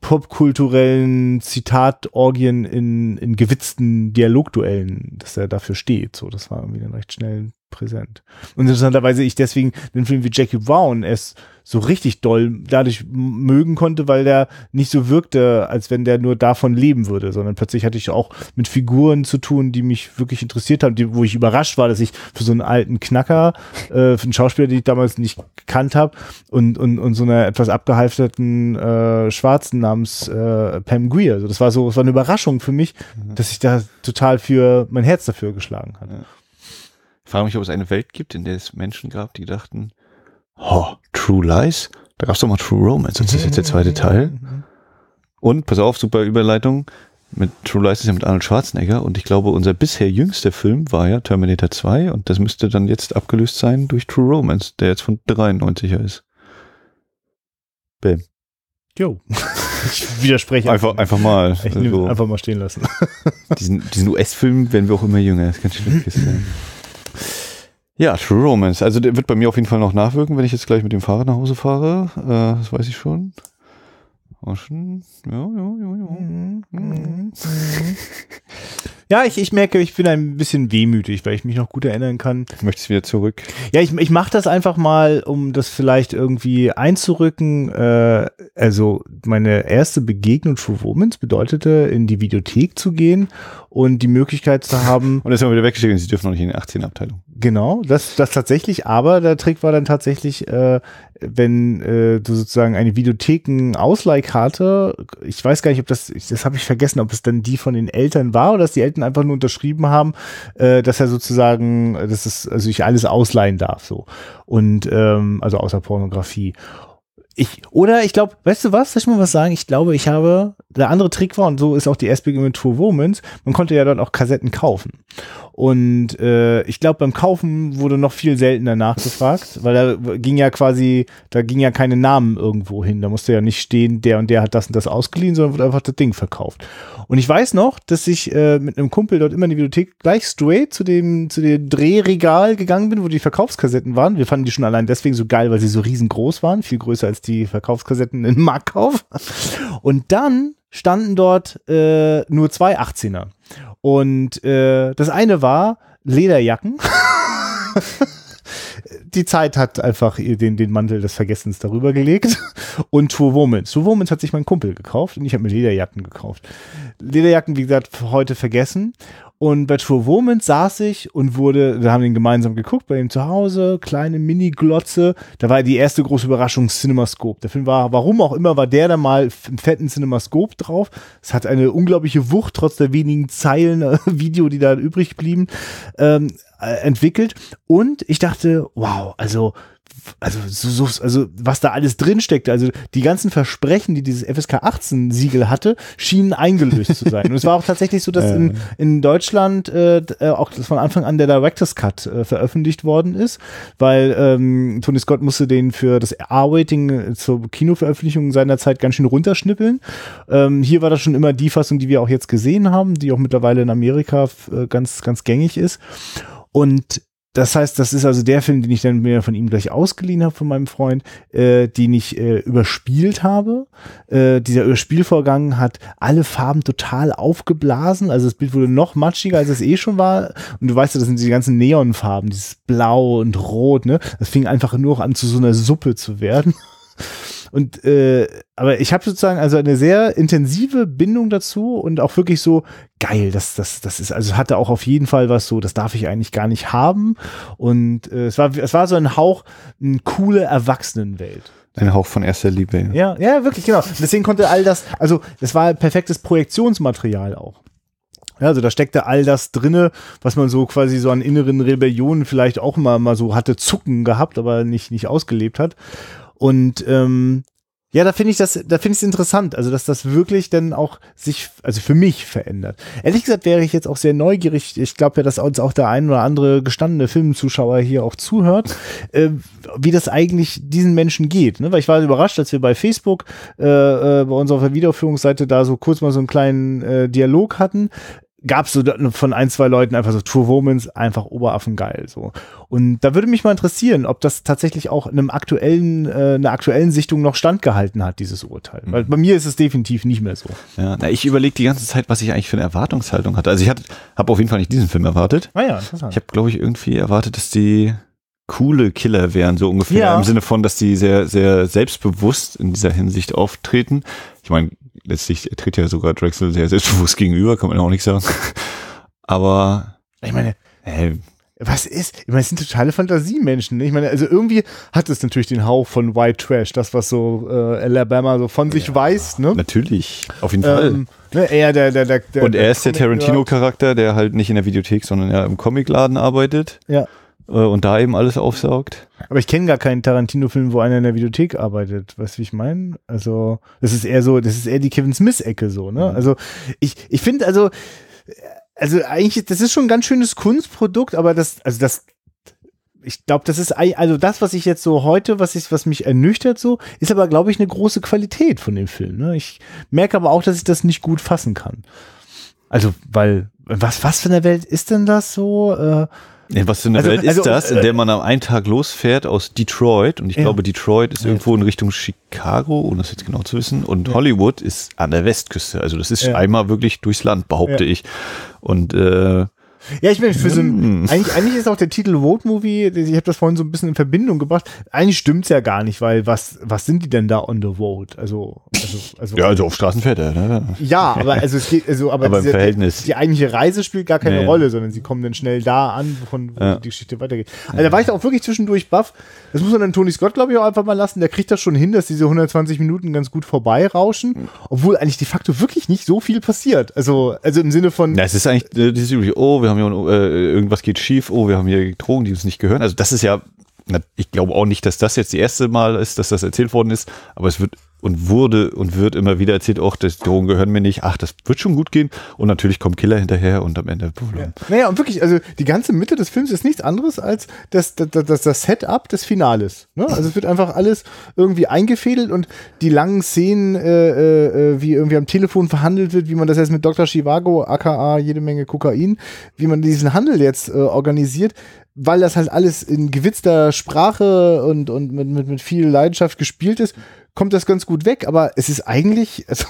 popkulturellen Zitatorgien in, in gewitzten Dialogduellen, dass er dafür steht. So, das war irgendwie dann recht schnell präsent. Und interessanterweise ich deswegen den Film wie Jackie Brown erst so richtig doll dadurch mögen konnte, weil der nicht so wirkte, als wenn der nur davon leben würde, sondern plötzlich hatte ich auch mit Figuren zu tun, die mich wirklich interessiert haben, die, wo ich überrascht war, dass ich für so einen alten Knacker, äh, für einen Schauspieler, den ich damals nicht gekannt habe, und, und, und so einer etwas abgehalfterten äh, Schwarzen namens äh, Pam Greer. Also das war so, das war eine Überraschung für mich, mhm. dass ich da total für mein Herz dafür geschlagen hatte. Ja. Ich frage mich, ob es eine Welt gibt, in der es Menschen gab, die dachten, Oh, True Lies. Da gab es doch mal True Romance. Das ist jetzt der zweite Teil. Und, pass auf, super Überleitung. Mit True Lies ist ja mit Arnold Schwarzenegger. Und ich glaube, unser bisher jüngster Film war ja Terminator 2. Und das müsste dann jetzt abgelöst sein durch True Romance, der jetzt von 93er ist. Bäm. Jo. Ich widerspreche. einfach, einfach mal. Also, einfach mal stehen lassen. diesen, diesen US-Film werden wir auch immer jünger. Das ist ganz schön. Ja, True Romance. Also der wird bei mir auf jeden Fall noch nachwirken, wenn ich jetzt gleich mit dem Fahrrad nach Hause fahre. Äh, das weiß ich schon. Oh, ja, ja, ja, ja. Ja, ich, ich merke, ich bin ein bisschen wehmütig, weil ich mich noch gut erinnern kann. Du möchtest wieder zurück. Ja, ich, ich mache das einfach mal, um das vielleicht irgendwie einzurücken. Äh, also meine erste Begegnung True Womans bedeutete, in die Videothek zu gehen und die Möglichkeit zu haben. und das haben wir wieder weggeschickt, sie dürfen noch nicht in die 18 Abteilung. Genau, das, das tatsächlich, aber der Trick war dann tatsächlich, äh, wenn äh, du sozusagen eine Videotheken-Ausleihkarte, ich weiß gar nicht, ob das, das habe ich vergessen, ob es dann die von den Eltern war oder dass die Eltern einfach nur unterschrieben haben, äh, dass er sozusagen, dass es, also ich alles ausleihen darf, so. Und ähm, also außer Pornografie. Ich, oder ich glaube, weißt du was? Soll ich mal was sagen? Ich glaube, ich habe, der andere Trick war, und so ist auch die SBG mit Womans, man konnte ja dort auch Kassetten kaufen. Und äh, ich glaube, beim Kaufen wurde noch viel seltener nachgefragt, weil da ging ja quasi, da ging ja keine Namen irgendwo hin. Da musste ja nicht stehen, der und der hat das und das ausgeliehen, sondern wurde einfach das Ding verkauft. Und ich weiß noch, dass ich äh, mit einem Kumpel dort immer in die Bibliothek gleich straight zu dem, zu dem Drehregal gegangen bin, wo die Verkaufskassetten waren. Wir fanden die schon allein deswegen so geil, weil sie so riesengroß waren, viel größer als die Verkaufskassetten in Markkauf. Und dann standen dort äh, nur zwei 18er. Und äh, das eine war Lederjacken. die Zeit hat einfach den, den Mantel des Vergessens darüber gelegt. Und Two Womans. Two Womans hat sich mein Kumpel gekauft und ich habe mir Lederjacken gekauft. Lederjacken, wie gesagt, heute vergessen. Und bei True Woman saß ich und wurde, wir haben den gemeinsam geguckt bei ihm zu Hause, kleine Mini-Glotze. Da war die erste große Überraschung CinemaScope. Der Film war, warum auch immer, war der da mal im fetten CinemaScope drauf. Es hat eine unglaubliche Wucht, trotz der wenigen Zeilen äh, Video, die da übrig blieben, ähm, äh, entwickelt. Und ich dachte, wow, also also, so, so, also was da alles drin also die ganzen Versprechen, die dieses FSK 18 Siegel hatte, schienen eingelöst zu sein. Und es war auch tatsächlich so, dass ja. in, in Deutschland äh, äh, auch von Anfang an der Director's Cut äh, veröffentlicht worden ist, weil ähm, Tony Scott musste den für das R-Rating äh, zur Kinoveröffentlichung seinerzeit ganz schön runterschnippeln. Ähm, hier war das schon immer die Fassung, die wir auch jetzt gesehen haben, die auch mittlerweile in Amerika äh, ganz, ganz gängig ist. Und das heißt, das ist also der Film, den ich dann mir von ihm gleich ausgeliehen habe von meinem Freund, äh, den ich äh, überspielt habe. Äh, dieser Überspielvorgang hat alle Farben total aufgeblasen. Also das Bild wurde noch matschiger, als es eh schon war. Und du weißt ja, das sind die ganzen Neonfarben, dieses Blau und Rot. Ne, das fing einfach nur an zu so einer Suppe zu werden. Und äh, aber ich habe sozusagen also eine sehr intensive Bindung dazu und auch wirklich so geil, das das das ist also hatte auch auf jeden Fall was so, das darf ich eigentlich gar nicht haben und äh, es war es war so ein Hauch eine coole Erwachsenenwelt. Ein Hauch von erster Liebe. Ja, ja, wirklich genau. Deswegen konnte all das, also es war perfektes Projektionsmaterial auch. Ja, also da steckte all das drinne, was man so quasi so an inneren Rebellionen vielleicht auch mal, mal so hatte zucken gehabt, aber nicht, nicht ausgelebt hat. Und ähm, ja, da finde ich das, da finde ich es interessant, also dass das wirklich dann auch sich, also für mich verändert. Ehrlich gesagt wäre ich jetzt auch sehr neugierig. Ich glaube ja, dass uns auch der ein oder andere gestandene Filmzuschauer hier auch zuhört, äh, wie das eigentlich diesen Menschen geht. Ne? Weil ich war überrascht, als wir bei Facebook äh, äh bei unserer Wiederführungsseite da so kurz mal so einen kleinen äh, Dialog hatten, gab's so von ein, zwei Leuten einfach so Tour Womans, einfach Oberaffen geil. So. Und da würde mich mal interessieren, ob das tatsächlich auch in einem aktuellen, äh, einer aktuellen Sichtung noch standgehalten hat, dieses Urteil. Weil mhm. bei mir ist es definitiv nicht mehr so. Ja, na, ich überlege die ganze Zeit, was ich eigentlich für eine Erwartungshaltung hatte. Also ich habe auf jeden Fall nicht diesen Film erwartet. Ah ja, interessant. Ich habe, glaube ich, irgendwie erwartet, dass die coole Killer wären, so ungefähr. Ja. Im Sinne von, dass die sehr, sehr selbstbewusst in dieser Hinsicht auftreten. Ich meine, letztlich tritt ja sogar Drexel sehr selbstbewusst gegenüber, kann man auch nicht sagen. Aber ich meine, äh, was ist? Ich meine, es sind totale Fantasiemenschen. Ne? Ich meine, also irgendwie hat es natürlich den Hauch von White Trash, das, was so äh, Alabama so von sich ja, weiß. Ne? Natürlich, auf jeden ähm, Fall. Ne, er, der, der, der, Und er ist der Tarantino-Charakter, der halt nicht in der Videothek, sondern ja im Comicladen arbeitet. Ja äh, und da eben alles aufsaugt. Aber ich kenne gar keinen Tarantino-Film, wo einer in der Videothek arbeitet. Weißt du, wie ich meine? Also, das ist eher so, das ist eher die Kevin Smith-Ecke so, ne? Mhm. Also, ich, ich finde, also, also eigentlich, das ist schon ein ganz schönes Kunstprodukt, aber das, also das, ich glaube, das ist also das, was ich jetzt so heute, was ich, was mich ernüchtert so, ist aber glaube ich eine große Qualität von dem Film. Ne? Ich merke aber auch, dass ich das nicht gut fassen kann. Also weil was was für eine Welt ist denn das so? Äh, ja, was für eine also, Welt ist also, das, in äh, der man am einen Tag losfährt aus Detroit und ich ja. glaube, Detroit ist irgendwo in Richtung Chicago, ohne um das jetzt genau zu wissen, und ja. Hollywood ist an der Westküste. Also das ist einmal wirklich durchs Land, behaupte ich. Und äh, ja, ich bin für so ein, hm. eigentlich, eigentlich ist auch der Titel Road Movie, ich habe das vorhin so ein bisschen in Verbindung gebracht. Eigentlich stimmt's ja gar nicht, weil was, was sind die denn da on the road? Also, also, also Ja, also auf Straßen fährt er, ne? Ja, aber also es geht, also aber, aber diese, Verhältnis. Die, die, eigentliche Reise spielt gar keine nee. Rolle, sondern sie kommen dann schnell da an, wovon wo ja. die Geschichte weitergeht. Also ja. da war ich auch wirklich zwischendurch baff. Das muss man dann Tony Scott, glaube ich, auch einfach mal lassen. Der kriegt das schon hin, dass diese 120 Minuten ganz gut vorbeirauschen, obwohl eigentlich de facto wirklich nicht so viel passiert. Also, also im Sinne von. Na, es ist eigentlich das ist üblich, oh, wir wir haben hier äh, irgendwas geht schief, oh, wir haben hier Drogen, die uns nicht gehören. Also das ist ja, ich glaube auch nicht, dass das jetzt die erste Mal ist, dass das erzählt worden ist, aber es wird und wurde und wird immer wieder erzählt, auch das Drogen gehören mir nicht, ach, das wird schon gut gehen. Und natürlich kommt Killer hinterher und am Ende. Ja. Naja, und wirklich, also die ganze Mitte des Films ist nichts anderes als das, das, das, das Setup des Finales. Ne? Also es wird einfach alles irgendwie eingefädelt und die langen Szenen, äh, äh, äh wie irgendwie am Telefon verhandelt wird, wie man das jetzt mit Dr. Chivago, aka jede Menge Kokain, wie man diesen Handel jetzt äh, organisiert, weil das halt alles in gewitzter Sprache und, und mit, mit, mit viel Leidenschaft gespielt ist, kommt das ganz gut weg, aber es ist eigentlich. Also,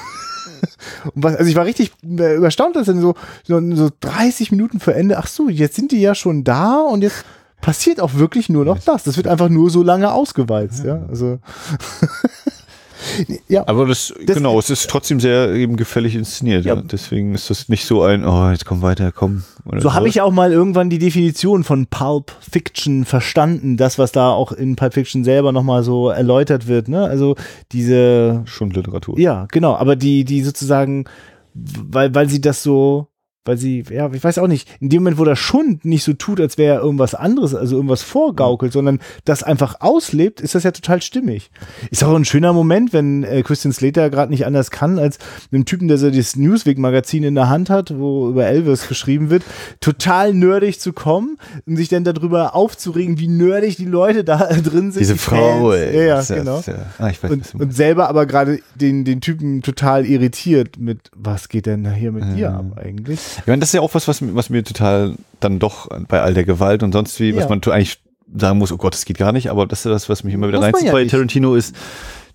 also ich war richtig äh, überstaunt, dass dann so, so 30 Minuten vor Ende, ach so, jetzt sind die ja schon da und jetzt passiert auch wirklich nur noch das. Das wird einfach nur so lange ausgewalzt, ja. Also Ja, aber das, das genau, es ist trotzdem sehr eben gefällig inszeniert. Ja. Ne? Deswegen ist das nicht so ein, oh, jetzt komm weiter, komm. so habe ich auch mal irgendwann die Definition von Pulp Fiction verstanden, das, was da auch in Pulp Fiction selber nochmal so erläutert wird. Ne? Also diese Schundliteratur. Ja, genau, aber die, die sozusagen, weil, weil sie das so weil sie, ja, ich weiß auch nicht, in dem Moment, wo der Schund nicht so tut, als wäre er irgendwas anderes, also irgendwas vorgaukelt, sondern das einfach auslebt, ist das ja total stimmig. Ist auch ein schöner Moment, wenn äh, Christian Slater gerade nicht anders kann, als einem Typen, der so dieses Newsweek-Magazin in der Hand hat, wo über Elvis geschrieben wird, total nerdig zu kommen und sich dann darüber aufzuregen, wie nerdig die Leute da drin sind. Diese die Frau, ey. Ja, ja, genau. Ja. Ah, weiß, und, und, selber aber gerade den, den Typen total irritiert mit, was geht denn hier mit ja. dir ab eigentlich? Ich meine, das ist ja auch was, was, was mir total dann doch bei all der Gewalt und sonst wie, ja. was man eigentlich sagen muss, oh Gott, das geht gar nicht, aber das ist das, was mich immer wieder reinzieht ja bei Tarantino ist,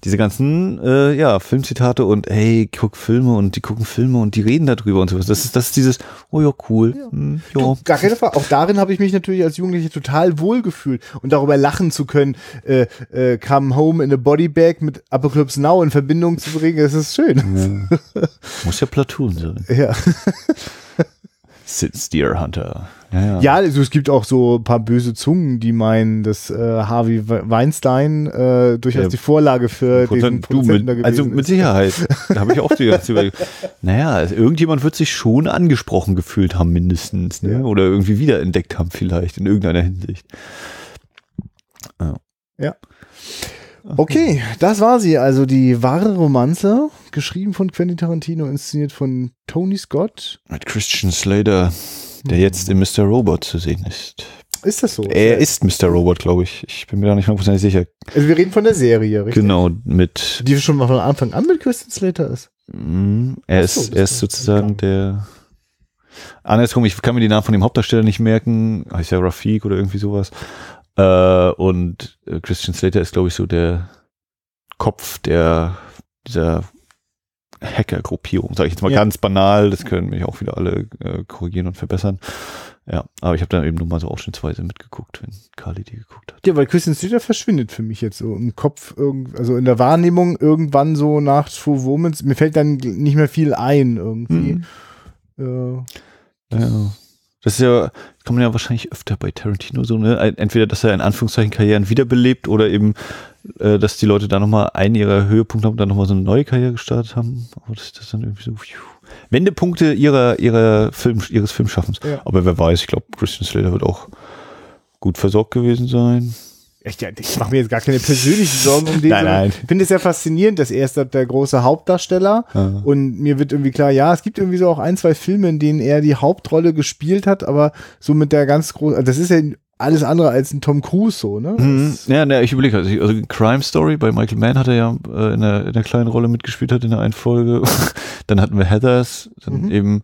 diese ganzen äh, ja, Filmzitate und hey, guck Filme und die gucken Filme und die reden darüber und sowas. Das ist, das ist dieses, oh ja, cool. Ja. Hm, ja. Du, gar keine Frage. Auch darin habe ich mich natürlich als Jugendliche total wohlgefühlt und darüber lachen zu können, äh, äh, come home in a body bag mit Apocalypse Now in Verbindung zu bringen, das ist schön. Ja. Muss ja Platoon sein. Ja. Sid Steer Hunter. Ja, ja. ja, also es gibt auch so ein paar böse Zungen, die meinen, dass äh, Harvey Weinstein äh, durchaus ja, die Vorlage für diesen Produzenten du, mit, Also mit Sicherheit. da habe ich auch die ganze Überlegung. Naja, also irgendjemand wird sich schon angesprochen gefühlt haben mindestens. Ne? Oder irgendwie wiederentdeckt haben vielleicht in irgendeiner Hinsicht. Ja. Okay, das war sie. Also die wahre Romanze, geschrieben von Quentin Tarantino, inszeniert von Tony Scott. Mit Christian Slater, der jetzt in Mr. Robot zu sehen ist. Ist das so? Er ist Mr. Robot, glaube ich. Ich bin mir da nicht hundertprozentig sicher. Also wir reden von der Serie, richtig? Genau, mit. Die schon mal von Anfang an mit Christian Slater ist. Mm, er, so, ist er ist sozusagen der. Ah, komisch, ich kann mir die Namen von dem Hauptdarsteller nicht merken. Heißt ja Rafik oder irgendwie sowas. Äh, und äh, Christian Slater ist, glaube ich, so der Kopf der dieser Hacker-Gruppierung, sage ich jetzt mal ja. ganz banal, das können mich auch wieder alle äh, korrigieren und verbessern. Ja, aber ich habe dann eben nur mal so ausschnittsweise mitgeguckt, wenn Kali die geguckt hat. Ja, weil Christian Slater verschwindet für mich jetzt so im Kopf, also in der Wahrnehmung irgendwann so nach True Womans, mir fällt dann nicht mehr viel ein irgendwie. Mhm. Äh, ja. Das ist ja, kann man ja wahrscheinlich öfter bei Tarantino so, ne? Entweder, dass er in Anführungszeichen Karrieren wiederbelebt oder eben, äh, dass die Leute da nochmal einen ihrer Höhepunkte haben, und dann nochmal so eine neue Karriere gestartet haben. Aber das ist das dann irgendwie so, pfiuh. Wendepunkte ihrer, ihrer Film, ihres Filmschaffens. Ja. Aber wer weiß, ich glaube, Christian Slater wird auch gut versorgt gewesen sein. Ich, ich mache mir jetzt gar keine persönlichen Sorgen um den. nein, nein. Ich finde es ja faszinierend, dass er ist der große Hauptdarsteller. Ja. Und mir wird irgendwie klar, ja, es gibt irgendwie so auch ein, zwei Filme, in denen er die Hauptrolle gespielt hat, aber so mit der ganz großen, also das ist ja alles andere als ein Tom Cruise so, ne? Mhm. Ja, ne, ich überlege, also, also Crime Story bei Michael Mann hat er ja äh, in, der, in der kleinen Rolle mitgespielt hat in der einen Folge. dann hatten wir Heathers, dann mhm. eben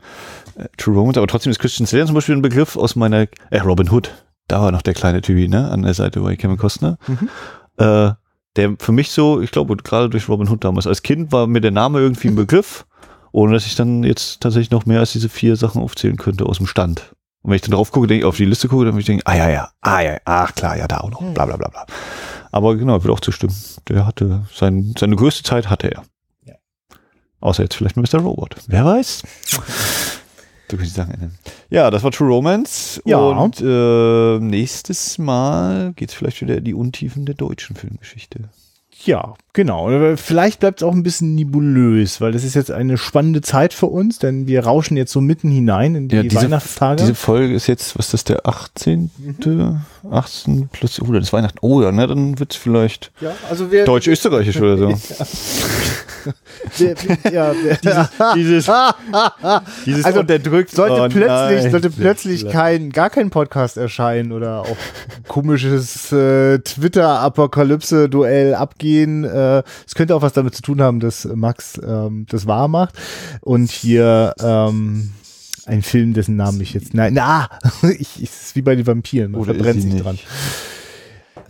äh, True Romance, aber trotzdem ist Christian Slayer zum Beispiel ein Begriff aus meiner, äh, Robin Hood da war noch der kleine Typ, ne, an der Seite bei Kevin Costner. Mhm. Äh, der für mich so, ich glaube, gerade durch Robin Hood damals, als Kind war mir der Name irgendwie ein Begriff, ohne dass ich dann jetzt tatsächlich noch mehr als diese vier Sachen aufzählen könnte aus dem Stand. Und wenn ich dann drauf gucke, denke ich, auf die Liste gucke, dann würde ich denken, ah ja, ja, ah ja, ach klar, ja, da auch noch, hm. bla bla bla bla. Aber genau, ich würde auch zustimmen. Der hatte, sein, seine größte Zeit hatte er. Ja. Außer jetzt vielleicht Mr. Robot. Wer weiß? So können die Sachen ändern. Äh, ja, das war True Romance. Ja. Und äh, nächstes Mal geht es vielleicht wieder in die Untiefen der deutschen Filmgeschichte ja, genau. Äh, vielleicht bleibt es auch ein bisschen nebulös, weil das ist jetzt eine spannende Zeit für uns, denn wir rauschen jetzt so mitten hinein in die ja, diese, Weihnachtstage. Diese Folge ist jetzt, was ist das, der 18. Mhm. 18 plus, oh, das ist Weihnachten. Oh ja, ne, dann wird es vielleicht ja, also deutsch-österreichisch oder so. ja. wir, dieses, dieses, dieses also, unterdrückt. Sollte oh, plötzlich, nein. sollte plötzlich kein, gar kein Podcast erscheinen oder auch komisches äh, Twitter-Apokalypse-Duell abgehen gehen. Äh, es könnte auch was damit zu tun haben, dass Max ähm, das wahr macht. Und hier ähm, ein Film, dessen Namen ich jetzt. Nein, na, ich, ich ist wie bei den Vampiren. Man Oder verbrennt sich nicht. dran.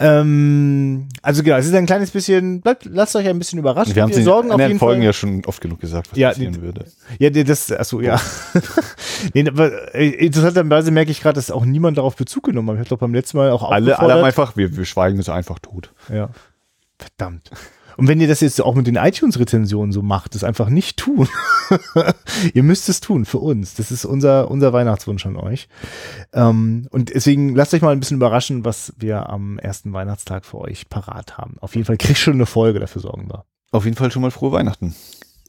Ähm, also genau, es ist ein kleines bisschen, bleibt, lasst euch ein bisschen überraschen. Wir haben es sorgen in auf den Folgen Fall. ja schon oft genug gesagt, was ja, passieren die, würde. Ja, das, achso, ja. nee, aber äh, interessanterweise merke ich gerade, dass auch niemand darauf Bezug genommen hat. Ich glaube beim letzten Mal auch Alle, alle haben einfach, wir, wir schweigen es einfach tot. Ja. Verdammt. Und wenn ihr das jetzt auch mit den iTunes-Rezensionen so macht, das einfach nicht tun. ihr müsst es tun für uns. Das ist unser, unser Weihnachtswunsch an euch. Ähm, und deswegen lasst euch mal ein bisschen überraschen, was wir am ersten Weihnachtstag für euch parat haben. Auf jeden Fall kriegt schon eine Folge, dafür sorgen wir. Auf jeden Fall schon mal frohe Weihnachten.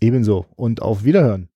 Ebenso. Und auf Wiederhören.